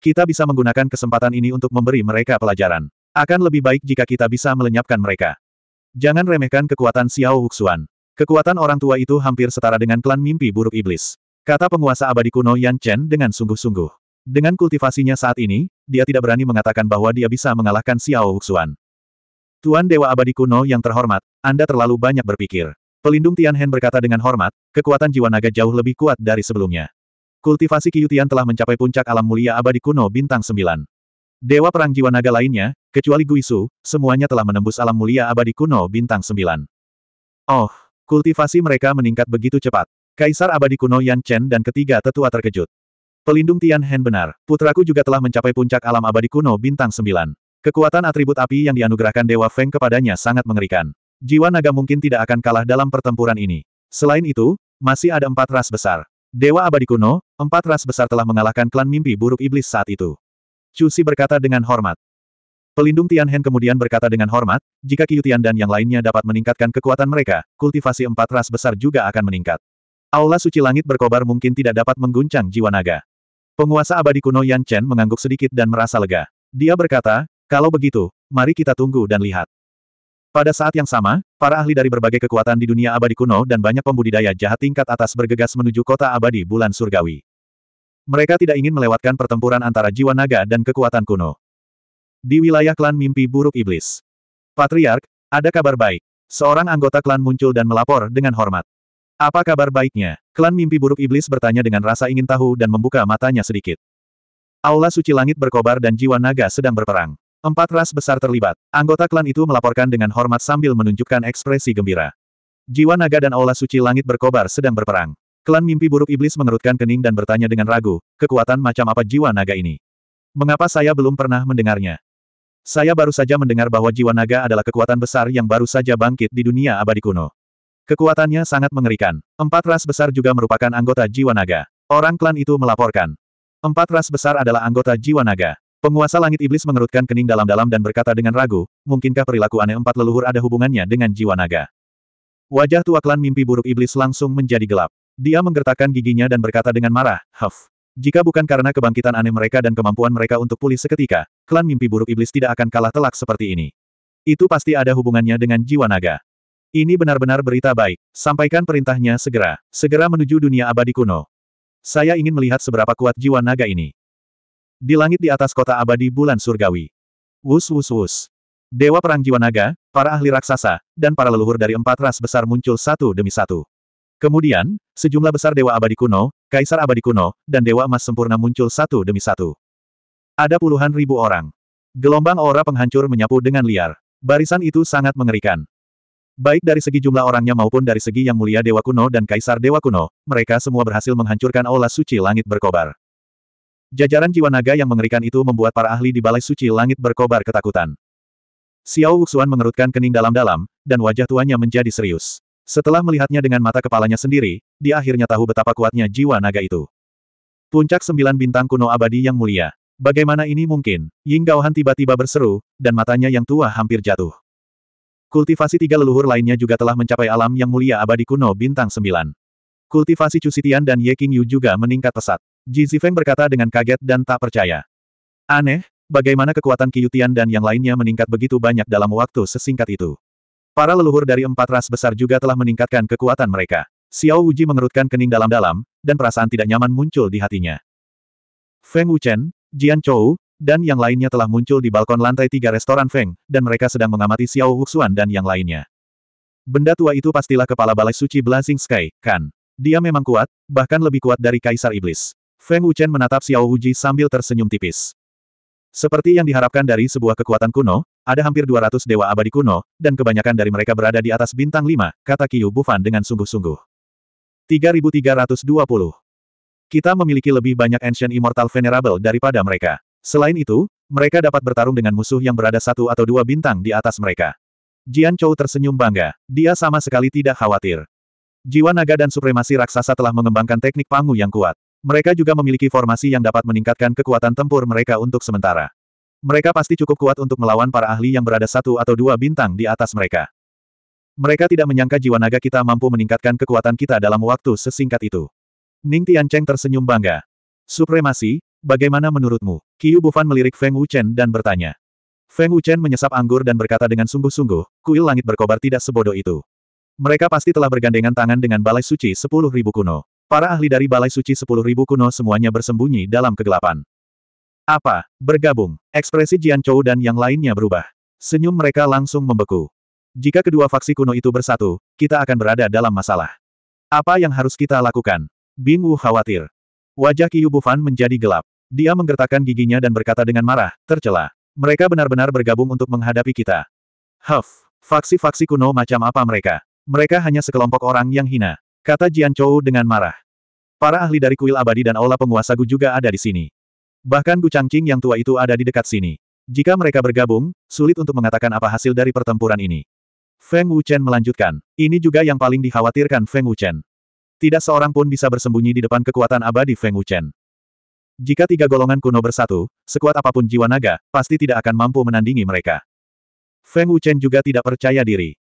Kita bisa menggunakan kesempatan ini untuk memberi mereka pelajaran. Akan lebih baik jika kita bisa melenyapkan mereka. Jangan remehkan kekuatan Xiao Wuxuan. Kekuatan orang tua itu hampir setara dengan klan mimpi buruk iblis. Kata penguasa abadi kuno Yan Chen dengan sungguh-sungguh. Dengan kultivasinya saat ini, dia tidak berani mengatakan bahwa dia bisa mengalahkan Xiao Wuxuan. Tuan Dewa Abadi Kuno yang terhormat, Anda terlalu banyak berpikir. Pelindung Tianhen berkata dengan hormat, kekuatan jiwa naga jauh lebih kuat dari sebelumnya. Kultivasi Kiyutian telah mencapai puncak alam mulia abadi kuno bintang 9. Dewa perang jiwa naga lainnya, kecuali Guisu, semuanya telah menembus alam mulia abadi kuno bintang 9. Oh, kultivasi mereka meningkat begitu cepat. Kaisar abadi kuno Yan Chen dan ketiga tetua terkejut. Pelindung Tian Hen benar, putraku juga telah mencapai puncak alam abadi kuno bintang 9. Kekuatan atribut api yang dianugerahkan Dewa Feng kepadanya sangat mengerikan. Jiwa naga mungkin tidak akan kalah dalam pertempuran ini. Selain itu, masih ada empat ras besar. Dewa abadi kuno, Empat ras besar telah mengalahkan klan mimpi buruk iblis saat itu. Chu Si berkata dengan hormat. Pelindung Tian kemudian berkata dengan hormat, jika Tian dan yang lainnya dapat meningkatkan kekuatan mereka, kultivasi empat ras besar juga akan meningkat. Aula suci langit berkobar mungkin tidak dapat mengguncang jiwa naga. Penguasa abadi kuno Yan Chen mengangguk sedikit dan merasa lega. Dia berkata, kalau begitu, mari kita tunggu dan lihat. Pada saat yang sama, para ahli dari berbagai kekuatan di dunia abadi kuno dan banyak pembudidaya jahat tingkat atas bergegas menuju kota abadi bulan surgawi. Mereka tidak ingin melewatkan pertempuran antara jiwa naga dan kekuatan kuno. Di wilayah klan mimpi buruk iblis. Patriark, ada kabar baik. Seorang anggota klan muncul dan melapor dengan hormat. Apa kabar baiknya? Klan mimpi buruk iblis bertanya dengan rasa ingin tahu dan membuka matanya sedikit. Aula suci langit berkobar dan jiwa naga sedang berperang. Empat ras besar terlibat. Anggota klan itu melaporkan dengan hormat sambil menunjukkan ekspresi gembira. Jiwa naga dan aula suci langit berkobar sedang berperang. Klan mimpi buruk iblis mengerutkan kening dan bertanya dengan ragu, kekuatan macam apa jiwa naga ini? Mengapa saya belum pernah mendengarnya? Saya baru saja mendengar bahwa jiwa naga adalah kekuatan besar yang baru saja bangkit di dunia abadi kuno. Kekuatannya sangat mengerikan. Empat ras besar juga merupakan anggota jiwa naga. Orang klan itu melaporkan. Empat ras besar adalah anggota jiwa naga. Penguasa langit iblis mengerutkan kening dalam-dalam dan berkata dengan ragu, mungkinkah perilaku aneh empat leluhur ada hubungannya dengan jiwa naga? Wajah tua klan mimpi buruk iblis langsung menjadi gelap. Dia menggertakkan giginya dan berkata dengan marah, Huff. Jika bukan karena kebangkitan aneh mereka dan kemampuan mereka untuk pulih seketika, klan mimpi buruk iblis tidak akan kalah telak seperti ini. Itu pasti ada hubungannya dengan jiwa naga. Ini benar-benar berita baik. Sampaikan perintahnya segera. Segera menuju dunia abadi kuno. Saya ingin melihat seberapa kuat jiwa naga ini. Di langit di atas kota abadi bulan surgawi. Wus wus wus. Dewa perang jiwa naga, para ahli raksasa, dan para leluhur dari empat ras besar muncul satu demi satu. Kemudian, sejumlah besar dewa abadi kuno, kaisar abadi kuno, dan dewa emas sempurna muncul satu demi satu. Ada puluhan ribu orang. Gelombang aura penghancur menyapu dengan liar. Barisan itu sangat mengerikan. Baik dari segi jumlah orangnya maupun dari segi yang mulia Dewa Kuno dan Kaisar Dewa Kuno, mereka semua berhasil menghancurkan aula suci langit berkobar. Jajaran jiwa naga yang mengerikan itu membuat para ahli di Balai Suci Langit berkobar ketakutan. Xiao Wuxuan mengerutkan kening dalam-dalam, dan wajah tuanya menjadi serius. Setelah melihatnya dengan mata kepalanya sendiri, dia akhirnya tahu betapa kuatnya jiwa naga itu. Puncak sembilan bintang kuno abadi yang mulia. Bagaimana ini mungkin? Ying Gaohan tiba-tiba berseru, dan matanya yang tua hampir jatuh. Kultivasi tiga leluhur lainnya juga telah mencapai alam yang mulia abadi kuno bintang sembilan. Kultivasi Cusitian dan Ye Qingyu juga meningkat pesat. Ji Zifeng berkata dengan kaget dan tak percaya. Aneh, bagaimana kekuatan Qiyutian dan yang lainnya meningkat begitu banyak dalam waktu sesingkat itu. Para leluhur dari empat ras besar juga telah meningkatkan kekuatan mereka. Xiao Wuji mengerutkan kening dalam-dalam, dan perasaan tidak nyaman muncul di hatinya. Feng Wuchen, Jian Chou, dan yang lainnya telah muncul di balkon lantai tiga restoran Feng, dan mereka sedang mengamati Xiao Huxuan dan yang lainnya. Benda tua itu pastilah kepala balai suci Blazing Sky, kan? Dia memang kuat, bahkan lebih kuat dari Kaisar Iblis. Feng Wuchen menatap Xiao Wuji sambil tersenyum tipis. Seperti yang diharapkan dari sebuah kekuatan kuno, ada hampir 200 dewa abadi kuno, dan kebanyakan dari mereka berada di atas bintang 5, kata Qiu Bufan dengan sungguh-sungguh. 3320. Kita memiliki lebih banyak Ancient Immortal Venerable daripada mereka. Selain itu, mereka dapat bertarung dengan musuh yang berada satu atau dua bintang di atas mereka. Jian Chou tersenyum bangga. Dia sama sekali tidak khawatir. Jiwa naga dan supremasi raksasa telah mengembangkan teknik pangu yang kuat. Mereka juga memiliki formasi yang dapat meningkatkan kekuatan tempur mereka untuk sementara. Mereka pasti cukup kuat untuk melawan para ahli yang berada satu atau dua bintang di atas mereka. Mereka tidak menyangka jiwa naga kita mampu meningkatkan kekuatan kita dalam waktu sesingkat itu. Ning Tiancheng tersenyum bangga. Supremasi, bagaimana menurutmu? Qiu Bufan melirik Feng Wuchen dan bertanya. Feng Wuchen menyesap anggur dan berkata dengan sungguh-sungguh, kuil langit berkobar tidak sebodoh itu. Mereka pasti telah bergandengan tangan dengan Balai Suci sepuluh ribu kuno. Para ahli dari Balai Suci sepuluh ribu kuno semuanya bersembunyi dalam kegelapan. Apa? Bergabung. Ekspresi Jian Chou dan yang lainnya berubah. Senyum mereka langsung membeku. Jika kedua faksi kuno itu bersatu, kita akan berada dalam masalah. Apa yang harus kita lakukan? Bing Wu khawatir. Wajah Qiu Bufan menjadi gelap. Dia menggertakkan giginya dan berkata dengan marah, tercela. Mereka benar-benar bergabung untuk menghadapi kita. Huff, faksi-faksi kuno macam apa mereka? Mereka hanya sekelompok orang yang hina, kata Jian Chou dengan marah. Para ahli dari kuil abadi dan aula penguasa Gu juga ada di sini. Bahkan Gu Changqing yang tua itu ada di dekat sini. Jika mereka bergabung, sulit untuk mengatakan apa hasil dari pertempuran ini. Feng Wuchen melanjutkan, ini juga yang paling dikhawatirkan Feng Wuchen. Tidak seorang pun bisa bersembunyi di depan kekuatan abadi Feng Wuchen. Jika tiga golongan kuno bersatu, sekuat apapun jiwa naga, pasti tidak akan mampu menandingi mereka. Feng Wuchen juga tidak percaya diri.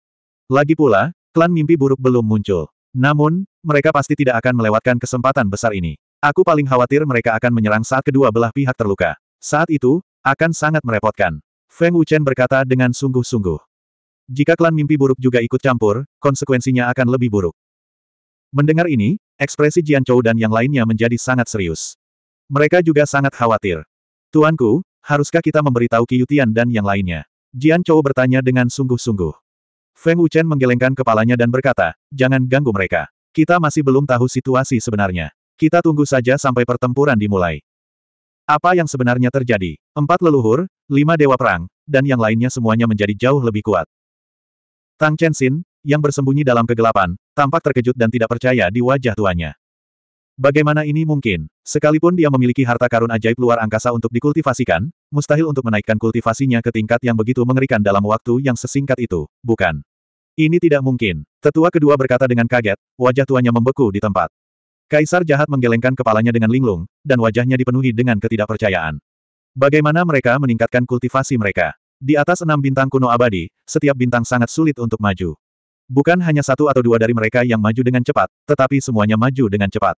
Lagi pula, klan mimpi buruk belum muncul. Namun, mereka pasti tidak akan melewatkan kesempatan besar ini. Aku paling khawatir mereka akan menyerang saat kedua belah pihak terluka. Saat itu, akan sangat merepotkan. Feng Wuchen berkata dengan sungguh-sungguh. Jika klan mimpi buruk juga ikut campur, konsekuensinya akan lebih buruk. Mendengar ini, ekspresi Jian Chou dan yang lainnya menjadi sangat serius. Mereka juga sangat khawatir. Tuanku, haruskah kita memberitahu Qiutian dan yang lainnya? Jian Chou bertanya dengan sungguh-sungguh. Feng Wuchen menggelengkan kepalanya dan berkata, jangan ganggu mereka. Kita masih belum tahu situasi sebenarnya. Kita tunggu saja sampai pertempuran dimulai. Apa yang sebenarnya terjadi? Empat leluhur, lima dewa perang, dan yang lainnya semuanya menjadi jauh lebih kuat. Tang Chenxin, yang bersembunyi dalam kegelapan, tampak terkejut dan tidak percaya di wajah tuanya. Bagaimana ini mungkin? Sekalipun dia memiliki harta karun ajaib luar angkasa untuk dikultivasikan, mustahil untuk menaikkan kultivasinya ke tingkat yang begitu mengerikan dalam waktu yang sesingkat itu, bukan? Ini tidak mungkin. Tetua kedua berkata dengan kaget, wajah tuanya membeku di tempat. Kaisar jahat menggelengkan kepalanya dengan linglung, dan wajahnya dipenuhi dengan ketidakpercayaan. Bagaimana mereka meningkatkan kultivasi mereka? Di atas enam bintang kuno abadi, setiap bintang sangat sulit untuk maju. Bukan hanya satu atau dua dari mereka yang maju dengan cepat, tetapi semuanya maju dengan cepat.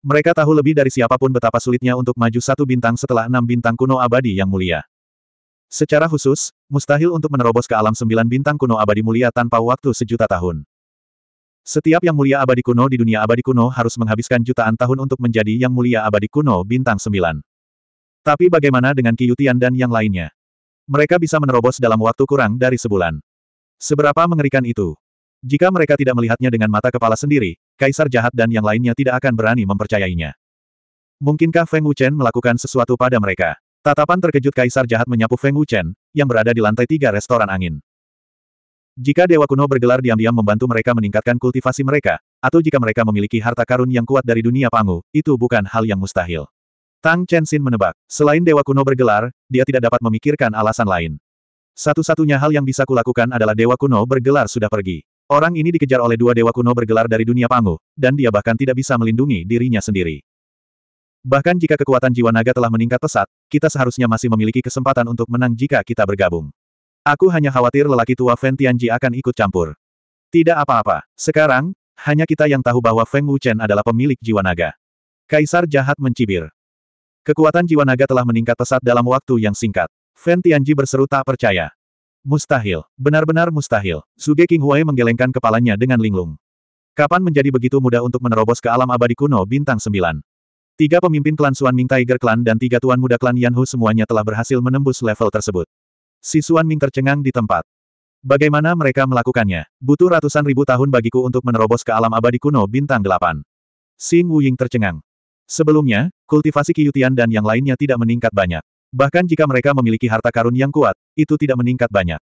Mereka tahu lebih dari siapapun betapa sulitnya untuk maju satu bintang setelah enam bintang kuno abadi yang mulia. Secara khusus, mustahil untuk menerobos ke alam sembilan bintang kuno abadi mulia tanpa waktu sejuta tahun. Setiap yang mulia abadi kuno di dunia abadi kuno harus menghabiskan jutaan tahun untuk menjadi yang mulia abadi kuno bintang sembilan. Tapi bagaimana dengan Kiyutian dan yang lainnya? Mereka bisa menerobos dalam waktu kurang dari sebulan. Seberapa mengerikan itu? Jika mereka tidak melihatnya dengan mata kepala sendiri, Kaisar jahat dan yang lainnya tidak akan berani mempercayainya. Mungkinkah Feng Wuchen melakukan sesuatu pada mereka? Tatapan terkejut Kaisar jahat menyapu Feng Wuchen, yang berada di lantai tiga restoran angin. Jika Dewa Kuno bergelar diam-diam membantu mereka meningkatkan kultivasi mereka, atau jika mereka memiliki harta karun yang kuat dari dunia Pangu, itu bukan hal yang mustahil. Tang Chenxin menebak, selain Dewa Kuno bergelar, dia tidak dapat memikirkan alasan lain. Satu-satunya hal yang bisa kulakukan adalah Dewa Kuno bergelar sudah pergi. Orang ini dikejar oleh dua Dewa Kuno bergelar dari dunia Pangu, dan dia bahkan tidak bisa melindungi dirinya sendiri. Bahkan jika kekuatan jiwa naga telah meningkat pesat, kita seharusnya masih memiliki kesempatan untuk menang jika kita bergabung. Aku hanya khawatir lelaki tua Feng Tianji akan ikut campur. Tidak apa-apa. Sekarang, hanya kita yang tahu bahwa Feng Wuchen adalah pemilik jiwa naga. Kaisar jahat mencibir. Kekuatan jiwa naga telah meningkat pesat dalam waktu yang singkat. Feng Tianji berseru tak percaya. Mustahil. Benar-benar mustahil. Suge King Huai menggelengkan kepalanya dengan linglung. Kapan menjadi begitu mudah untuk menerobos ke alam abadi kuno bintang sembilan? Tiga pemimpin klan Suan Ming Tiger Clan dan tiga tuan muda klan Yanhu semuanya telah berhasil menembus level tersebut. Si Suan Ming tercengang di tempat. Bagaimana mereka melakukannya? Butuh ratusan ribu tahun bagiku untuk menerobos ke alam abadi kuno bintang delapan. Sing Ying tercengang. Sebelumnya, kultivasi Kiyutian dan yang lainnya tidak meningkat banyak. Bahkan jika mereka memiliki harta karun yang kuat, itu tidak meningkat banyak.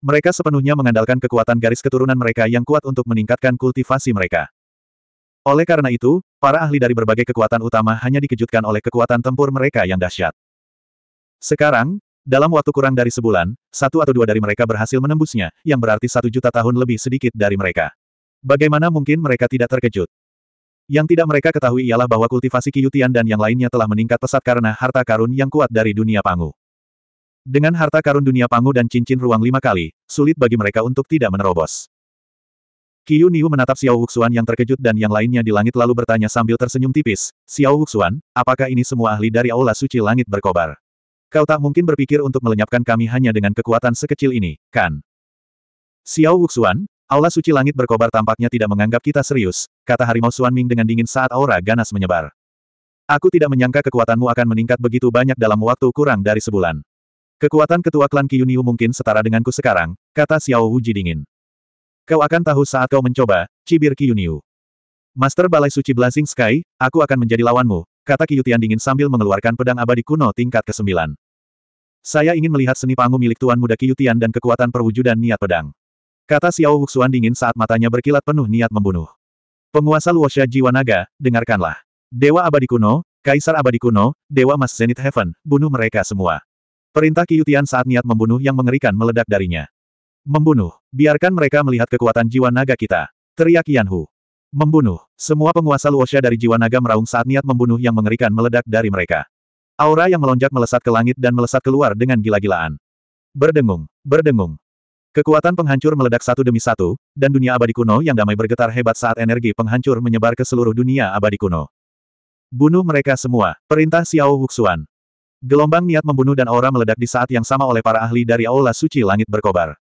Mereka sepenuhnya mengandalkan kekuatan garis keturunan mereka yang kuat untuk meningkatkan kultivasi mereka. Oleh karena itu, para ahli dari berbagai kekuatan utama hanya dikejutkan oleh kekuatan tempur mereka yang dahsyat. Sekarang, dalam waktu kurang dari sebulan, satu atau dua dari mereka berhasil menembusnya, yang berarti satu juta tahun lebih sedikit dari mereka. Bagaimana mungkin mereka tidak terkejut? Yang tidak mereka ketahui ialah bahwa kultivasi Kiyutian dan yang lainnya telah meningkat pesat karena harta karun yang kuat dari dunia Pangu. Dengan harta karun dunia Pangu dan cincin ruang lima kali, sulit bagi mereka untuk tidak menerobos. Qiu Niu menatap Xiao Wuxuan yang terkejut dan yang lainnya di langit lalu bertanya sambil tersenyum tipis, Xiao Wuxuan, apakah ini semua ahli dari Aula Suci Langit Berkobar? Kau tak mungkin berpikir untuk melenyapkan kami hanya dengan kekuatan sekecil ini, kan? Xiao Wuxuan, Aula Suci Langit berkobar tampaknya tidak menganggap kita serius, kata Harimau Suanming dengan dingin saat aura ganas menyebar. Aku tidak menyangka kekuatanmu akan meningkat begitu banyak dalam waktu kurang dari sebulan. Kekuatan ketua klan Kiyuniu mungkin setara denganku sekarang, kata Xiao Wuji dingin. Kau akan tahu saat kau mencoba, cibir Kiyuniu. Master Balai Suci Blazing Sky, aku akan menjadi lawanmu, Kata Kiyutian dingin sambil mengeluarkan pedang abadi kuno tingkat ke-9. Saya ingin melihat seni panggung milik Tuan Muda Kiyutian dan kekuatan perwujudan niat pedang. Kata Xiao Wuxuan dingin saat matanya berkilat penuh niat membunuh. Penguasa Luosha Jiwa Naga, dengarkanlah. Dewa abadi kuno, Kaisar abadi kuno, Dewa Mas Zenith Heaven, bunuh mereka semua. Perintah Kiyutian saat niat membunuh yang mengerikan meledak darinya. Membunuh, biarkan mereka melihat kekuatan jiwa naga kita. Teriak Yanhu. Membunuh. Semua penguasa Luosha dari jiwa naga meraung saat niat membunuh yang mengerikan meledak dari mereka. Aura yang melonjak melesat ke langit dan melesat keluar dengan gila-gilaan. Berdengung, berdengung. Kekuatan penghancur meledak satu demi satu, dan dunia abadi kuno yang damai bergetar hebat saat energi penghancur menyebar ke seluruh dunia abadi kuno. Bunuh mereka semua, perintah Xiao Huxuan. Gelombang niat membunuh dan aura meledak di saat yang sama oleh para ahli dari Aula Suci Langit berkobar.